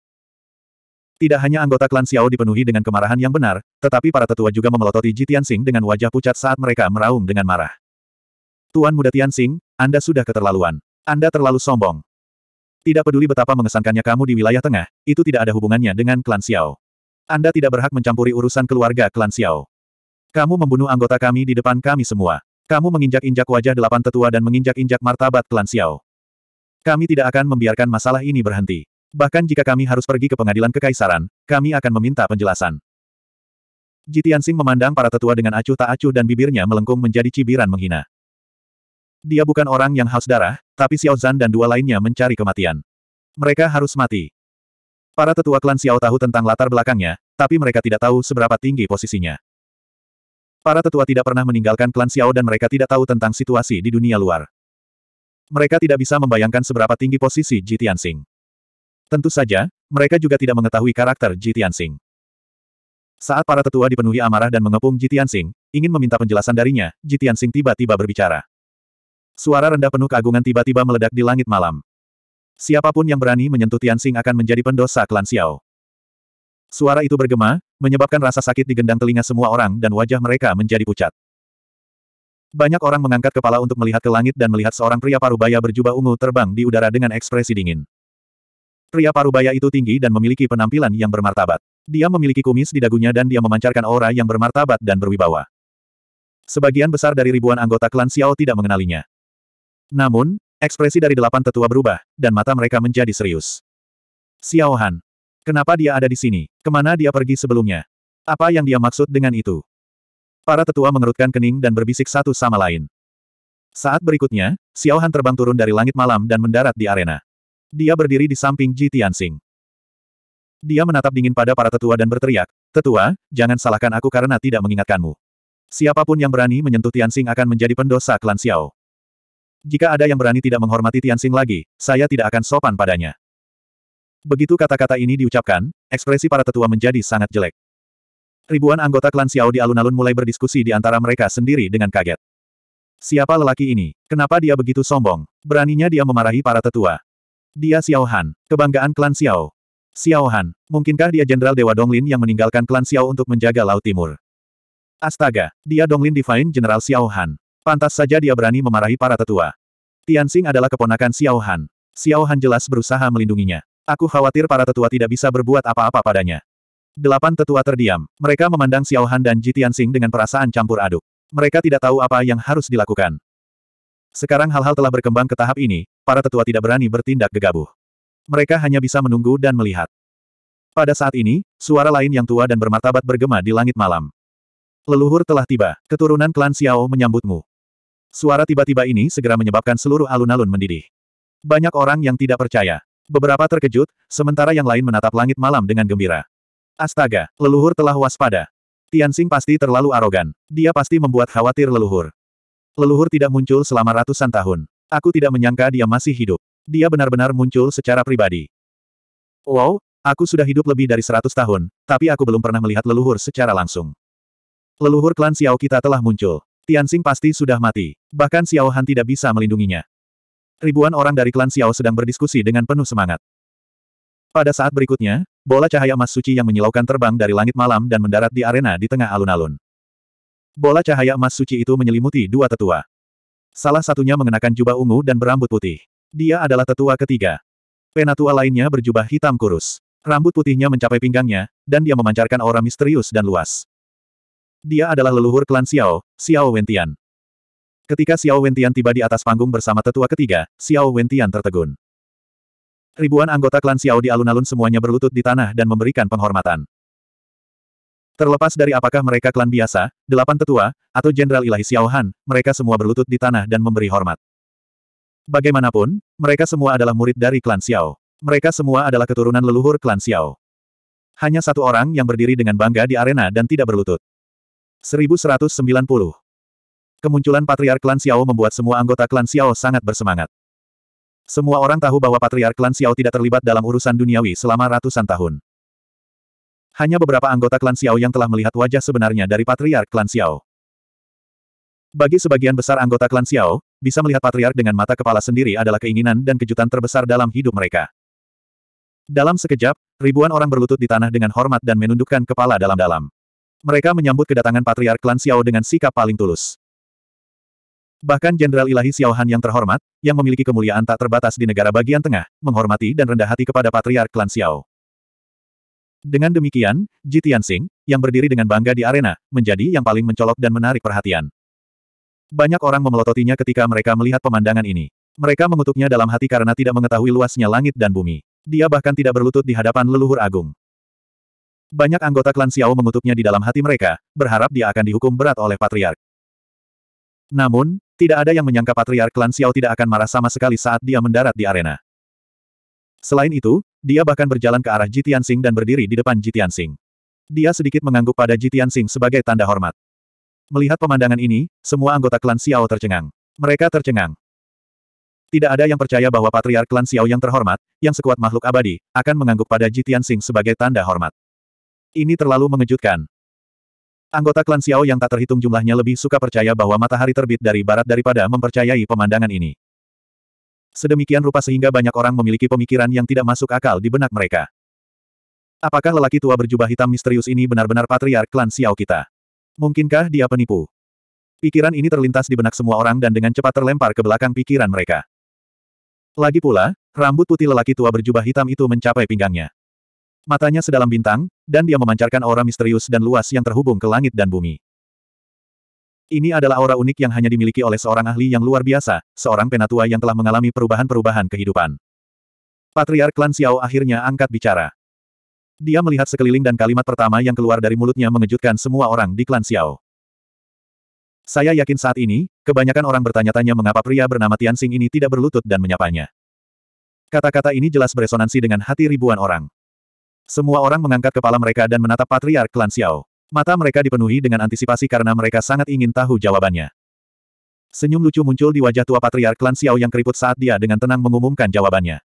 Tidak hanya anggota klan Xiao dipenuhi dengan kemarahan yang benar, tetapi para tetua juga memelototi Ji Tianxing dengan wajah pucat saat mereka meraung dengan marah. Tuan muda Tianxing, Anda sudah keterlaluan. Anda terlalu sombong. Tidak peduli betapa mengesankannya kamu di wilayah tengah, itu tidak ada hubungannya dengan klan Xiao. Anda tidak berhak mencampuri urusan keluarga klan Xiao. Kamu membunuh anggota kami di depan kami semua. Kamu menginjak-injak wajah delapan tetua dan menginjak-injak martabat klan Xiao. Kami tidak akan membiarkan masalah ini berhenti. Bahkan jika kami harus pergi ke pengadilan kekaisaran, kami akan meminta penjelasan. Jitian Sing memandang para tetua dengan acuh tak acuh dan bibirnya melengkung menjadi cibiran menghina. Dia bukan orang yang haus darah, tapi Xiao Zan dan dua lainnya mencari kematian. Mereka harus mati. Para tetua klan Xiao tahu tentang latar belakangnya, tapi mereka tidak tahu seberapa tinggi posisinya. Para tetua tidak pernah meninggalkan klan Xiao dan mereka tidak tahu tentang situasi di dunia luar. Mereka tidak bisa membayangkan seberapa tinggi posisi Jitian Sing. Tentu saja, mereka juga tidak mengetahui karakter Ji Tianxing. Saat para tetua dipenuhi amarah dan mengepung Ji Tianxing, ingin meminta penjelasan darinya, Ji Tianxing tiba-tiba berbicara. Suara rendah penuh keagungan tiba-tiba meledak di langit malam. Siapapun yang berani menyentuh Tianxing akan menjadi pendosa klan Xiao. Suara itu bergema, menyebabkan rasa sakit di gendang telinga semua orang dan wajah mereka menjadi pucat. Banyak orang mengangkat kepala untuk melihat ke langit dan melihat seorang pria parubaya berjubah ungu terbang di udara dengan ekspresi dingin. Pria parubaya itu tinggi dan memiliki penampilan yang bermartabat. Dia memiliki kumis di dagunya dan dia memancarkan aura yang bermartabat dan berwibawa. Sebagian besar dari ribuan anggota klan Xiao tidak mengenalinya. Namun, ekspresi dari delapan tetua berubah, dan mata mereka menjadi serius. Xiao Han. Kenapa dia ada di sini? Kemana dia pergi sebelumnya? Apa yang dia maksud dengan itu? Para tetua mengerutkan kening dan berbisik satu sama lain. Saat berikutnya, Xiao Han terbang turun dari langit malam dan mendarat di arena. Dia berdiri di samping Ji Tianxing. Dia menatap dingin pada para tetua dan berteriak, Tetua, jangan salahkan aku karena tidak mengingatkanmu. Siapapun yang berani menyentuh Tianxing akan menjadi pendosa klan Xiao. Jika ada yang berani tidak menghormati Tianxing lagi, saya tidak akan sopan padanya. Begitu kata-kata ini diucapkan, ekspresi para tetua menjadi sangat jelek. Ribuan anggota klan Xiao di alun-alun mulai berdiskusi di antara mereka sendiri dengan kaget. Siapa lelaki ini? Kenapa dia begitu sombong? Beraninya dia memarahi para tetua. Dia Xiao Han, kebanggaan klan Xiao. Xiao Han, mungkinkah dia Jenderal Dewa Donglin yang meninggalkan klan Xiao untuk menjaga Laut Timur? Astaga, dia Donglin Divine Jenderal Xiao Han. Pantas saja dia berani memarahi para tetua. Tianxing adalah keponakan Xiao Han. Xiao Han jelas berusaha melindunginya. Aku khawatir para tetua tidak bisa berbuat apa-apa padanya. Delapan tetua terdiam. Mereka memandang Xiao Han dan Ji Tianxing dengan perasaan campur aduk. Mereka tidak tahu apa yang harus dilakukan. Sekarang hal-hal telah berkembang ke tahap ini, para tetua tidak berani bertindak gegabah. Mereka hanya bisa menunggu dan melihat. Pada saat ini, suara lain yang tua dan bermartabat bergema di langit malam. Leluhur telah tiba, keturunan klan Xiao menyambutmu. Suara tiba-tiba ini segera menyebabkan seluruh alun-alun mendidih. Banyak orang yang tidak percaya. Beberapa terkejut, sementara yang lain menatap langit malam dengan gembira. Astaga, leluhur telah waspada. Tianxing pasti terlalu arogan. Dia pasti membuat khawatir leluhur. Leluhur tidak muncul selama ratusan tahun. Aku tidak menyangka dia masih hidup. Dia benar-benar muncul secara pribadi. Wow, aku sudah hidup lebih dari seratus tahun, tapi aku belum pernah melihat leluhur secara langsung. Leluhur klan Xiao kita telah muncul. Tianxing pasti sudah mati. Bahkan Xiao Han tidak bisa melindunginya. Ribuan orang dari klan Xiao sedang berdiskusi dengan penuh semangat. Pada saat berikutnya, bola cahaya emas suci yang menyilaukan terbang dari langit malam dan mendarat di arena di tengah alun-alun. Bola cahaya emas suci itu menyelimuti dua tetua. Salah satunya mengenakan jubah ungu dan berambut putih. Dia adalah tetua ketiga. Penatua lainnya berjubah hitam kurus. Rambut putihnya mencapai pinggangnya, dan dia memancarkan aura misterius dan luas. Dia adalah leluhur klan Xiao, Xiao Wentian. Ketika Xiao Wentian tiba di atas panggung bersama tetua ketiga, Xiao Wentian tertegun. Ribuan anggota klan Xiao di alun-alun semuanya berlutut di tanah dan memberikan penghormatan. Terlepas dari apakah mereka klan biasa, delapan tetua, atau Jenderal Ilahi Xiaohan, mereka semua berlutut di tanah dan memberi hormat. Bagaimanapun, mereka semua adalah murid dari klan Xiao. Mereka semua adalah keturunan leluhur klan Xiao. Hanya satu orang yang berdiri dengan bangga di arena dan tidak berlutut. 1190. Kemunculan Patriark Klan Xiao membuat semua anggota klan Xiao sangat bersemangat. Semua orang tahu bahwa Patriark Klan Xiao tidak terlibat dalam urusan duniawi selama ratusan tahun. Hanya beberapa anggota klan Xiao yang telah melihat wajah sebenarnya dari patriark klan Xiao. Bagi sebagian besar anggota klan Xiao, bisa melihat patriark dengan mata kepala sendiri adalah keinginan dan kejutan terbesar dalam hidup mereka. Dalam sekejap, ribuan orang berlutut di tanah dengan hormat dan menundukkan kepala dalam-dalam. Mereka menyambut kedatangan patriark klan Xiao dengan sikap paling tulus. Bahkan Jenderal Ilahi Xiao Han yang terhormat, yang memiliki kemuliaan tak terbatas di negara bagian tengah, menghormati dan rendah hati kepada Patriark Klan Xiao. Dengan demikian, Ji Tianxing, yang berdiri dengan bangga di arena, menjadi yang paling mencolok dan menarik perhatian. Banyak orang memelototinya ketika mereka melihat pemandangan ini. Mereka mengutuknya dalam hati karena tidak mengetahui luasnya langit dan bumi. Dia bahkan tidak berlutut di hadapan leluhur agung. Banyak anggota klan Xiao mengutuknya di dalam hati mereka, berharap dia akan dihukum berat oleh patriark. Namun, tidak ada yang menyangka patriark klan Xiao tidak akan marah sama sekali saat dia mendarat di arena. Selain itu, dia bahkan berjalan ke arah Jitian Sing dan berdiri di depan Jitian Sing. Dia sedikit mengangguk pada Jitian Sing sebagai tanda hormat. Melihat pemandangan ini, semua anggota klan Xiao tercengang. Mereka tercengang. Tidak ada yang percaya bahwa patriark klan Xiao yang terhormat, yang sekuat makhluk abadi, akan mengangguk pada Jitian Sing sebagai tanda hormat. Ini terlalu mengejutkan. Anggota klan Xiao yang tak terhitung jumlahnya lebih suka percaya bahwa matahari terbit dari barat daripada mempercayai pemandangan ini. Sedemikian rupa sehingga banyak orang memiliki pemikiran yang tidak masuk akal di benak mereka. Apakah lelaki tua berjubah hitam misterius ini benar-benar patriark klan Xiao kita? Mungkinkah dia penipu? Pikiran ini terlintas di benak semua orang dan dengan cepat terlempar ke belakang pikiran mereka. Lagi pula, rambut putih lelaki tua berjubah hitam itu mencapai pinggangnya. Matanya sedalam bintang, dan dia memancarkan aura misterius dan luas yang terhubung ke langit dan bumi. Ini adalah aura unik yang hanya dimiliki oleh seorang ahli yang luar biasa, seorang penatua yang telah mengalami perubahan-perubahan kehidupan. Patriark Klan Xiao akhirnya angkat bicara. Dia melihat sekeliling dan kalimat pertama yang keluar dari mulutnya mengejutkan semua orang di Klan Xiao. Saya yakin saat ini, kebanyakan orang bertanya-tanya mengapa pria bernama Tian Xing ini tidak berlutut dan menyapanya. Kata-kata ini jelas beresonansi dengan hati ribuan orang. Semua orang mengangkat kepala mereka dan menatap Patriark Klan Xiao. Mata mereka dipenuhi dengan antisipasi karena mereka sangat ingin tahu jawabannya. Senyum lucu muncul di wajah tua patriark klan Xiao yang keriput saat dia dengan tenang mengumumkan jawabannya.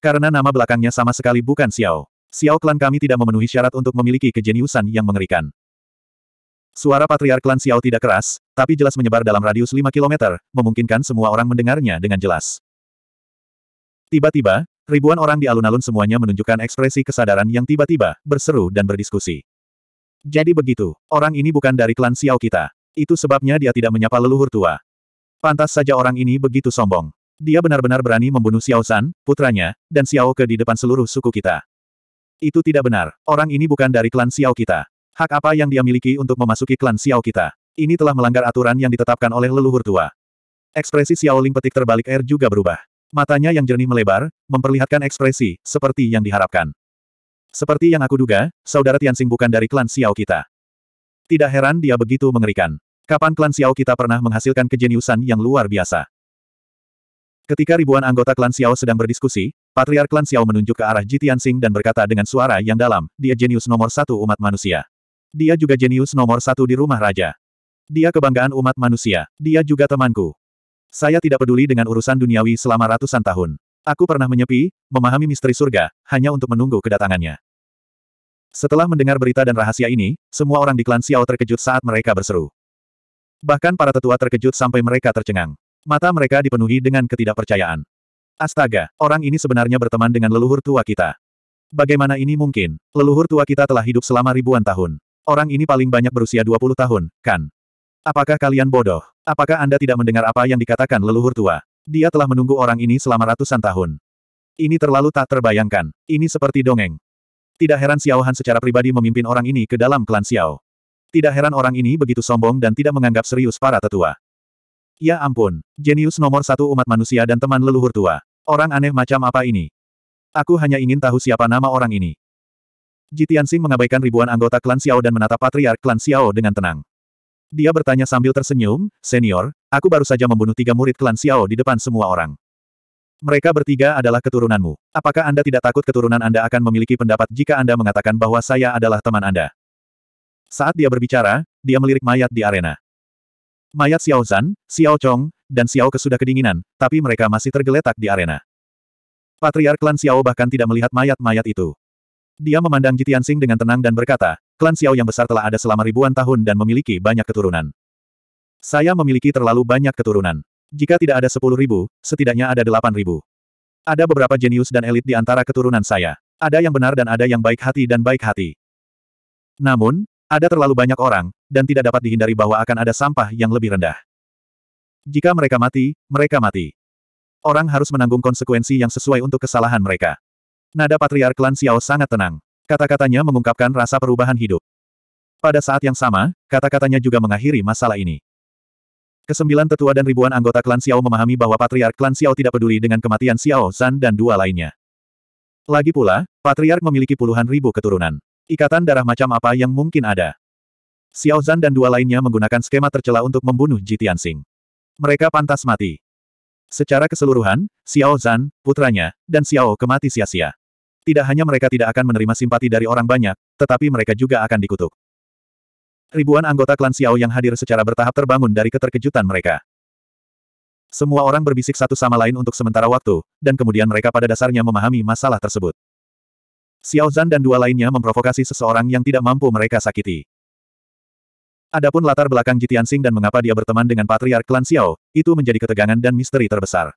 Karena nama belakangnya sama sekali bukan Xiao. Xiao klan kami tidak memenuhi syarat untuk memiliki kejeniusan yang mengerikan. Suara patriark klan Xiao tidak keras, tapi jelas menyebar dalam radius 5 km, memungkinkan semua orang mendengarnya dengan jelas. Tiba-tiba, ribuan orang di alun-alun semuanya menunjukkan ekspresi kesadaran yang tiba-tiba, berseru dan berdiskusi. Jadi begitu, orang ini bukan dari klan Xiao kita. Itu sebabnya dia tidak menyapa leluhur tua. Pantas saja orang ini begitu sombong. Dia benar-benar berani membunuh Xiao San, putranya, dan Xiao Ke di depan seluruh suku kita. Itu tidak benar. Orang ini bukan dari klan Xiao kita. Hak apa yang dia miliki untuk memasuki klan Xiao kita? Ini telah melanggar aturan yang ditetapkan oleh leluhur tua. Ekspresi Xiao Ling petik terbalik air juga berubah. Matanya yang jernih melebar, memperlihatkan ekspresi, seperti yang diharapkan. Seperti yang aku duga, saudara Tianxing bukan dari klan Xiao kita. Tidak heran dia begitu mengerikan. Kapan klan Xiao kita pernah menghasilkan kejeniusan yang luar biasa? Ketika ribuan anggota klan Xiao sedang berdiskusi, Patriark klan Xiao menunjuk ke arah Ji Tianxing dan berkata dengan suara yang dalam, dia jenius nomor satu umat manusia. Dia juga jenius nomor satu di rumah raja. Dia kebanggaan umat manusia. Dia juga temanku. Saya tidak peduli dengan urusan duniawi selama ratusan tahun. Aku pernah menyepi, memahami misteri surga, hanya untuk menunggu kedatangannya. Setelah mendengar berita dan rahasia ini, semua orang di klan Xiao terkejut saat mereka berseru. Bahkan para tetua terkejut sampai mereka tercengang. Mata mereka dipenuhi dengan ketidakpercayaan. Astaga, orang ini sebenarnya berteman dengan leluhur tua kita. Bagaimana ini mungkin? Leluhur tua kita telah hidup selama ribuan tahun. Orang ini paling banyak berusia 20 tahun, kan? Apakah kalian bodoh? Apakah Anda tidak mendengar apa yang dikatakan leluhur tua? Dia telah menunggu orang ini selama ratusan tahun. Ini terlalu tak terbayangkan. Ini seperti dongeng. Tidak heran Xiao Han secara pribadi memimpin orang ini ke dalam klan Xiao. Tidak heran orang ini begitu sombong dan tidak menganggap serius para tetua. Ya ampun, jenius nomor satu umat manusia dan teman leluhur tua. Orang aneh macam apa ini? Aku hanya ingin tahu siapa nama orang ini. Jitian Sing mengabaikan ribuan anggota klan Xiao dan menatap patriark klan Xiao dengan tenang. Dia bertanya sambil tersenyum, Senior, aku baru saja membunuh tiga murid klan Xiao di depan semua orang. Mereka bertiga adalah keturunanmu. Apakah Anda tidak takut keturunan Anda akan memiliki pendapat jika Anda mengatakan bahwa saya adalah teman Anda? Saat dia berbicara, dia melirik mayat di arena. Mayat Xiao Zan, Xiao Chong, dan Xiao Ke sudah kedinginan, tapi mereka masih tergeletak di arena. Patriark klan Xiao bahkan tidak melihat mayat-mayat itu. Dia memandang Sing dengan tenang dan berkata, klan Xiao yang besar telah ada selama ribuan tahun dan memiliki banyak keturunan. Saya memiliki terlalu banyak keturunan. Jika tidak ada sepuluh ribu, setidaknya ada delapan ribu. Ada beberapa jenius dan elit di antara keturunan saya. Ada yang benar dan ada yang baik hati dan baik hati. Namun, ada terlalu banyak orang, dan tidak dapat dihindari bahwa akan ada sampah yang lebih rendah. Jika mereka mati, mereka mati. Orang harus menanggung konsekuensi yang sesuai untuk kesalahan mereka. Nada Patriark Klan Xiao sangat tenang. Kata-katanya mengungkapkan rasa perubahan hidup. Pada saat yang sama, kata-katanya juga mengakhiri masalah ini. Kesembilan tetua dan ribuan anggota klan Xiao memahami bahwa Patriark klan Xiao tidak peduli dengan kematian Xiao Zan dan dua lainnya. Lagi pula, Patriark memiliki puluhan ribu keturunan. Ikatan darah macam apa yang mungkin ada? Xiao Zan dan dua lainnya menggunakan skema tercela untuk membunuh Ji Tianxing. Mereka pantas mati. Secara keseluruhan, Xiao Zan, putranya, dan Xiao kemati sia-sia. Tidak hanya mereka tidak akan menerima simpati dari orang banyak, tetapi mereka juga akan dikutuk. Ribuan anggota klan Xiao yang hadir secara bertahap terbangun dari keterkejutan mereka. Semua orang berbisik satu sama lain untuk sementara waktu, dan kemudian mereka pada dasarnya memahami masalah tersebut. Xiao Zan dan dua lainnya memprovokasi seseorang yang tidak mampu mereka sakiti. Adapun latar belakang Jitian Sing dan mengapa dia berteman dengan patriark klan Xiao, itu menjadi ketegangan dan misteri terbesar.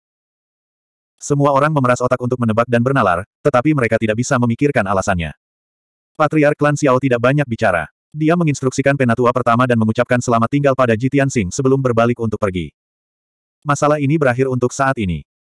Semua orang memeras otak untuk menebak dan bernalar, tetapi mereka tidak bisa memikirkan alasannya. Patriark klan Xiao tidak banyak bicara. Dia menginstruksikan penatua pertama dan mengucapkan selamat tinggal pada Jitian Sing sebelum berbalik untuk pergi. Masalah ini berakhir untuk saat ini.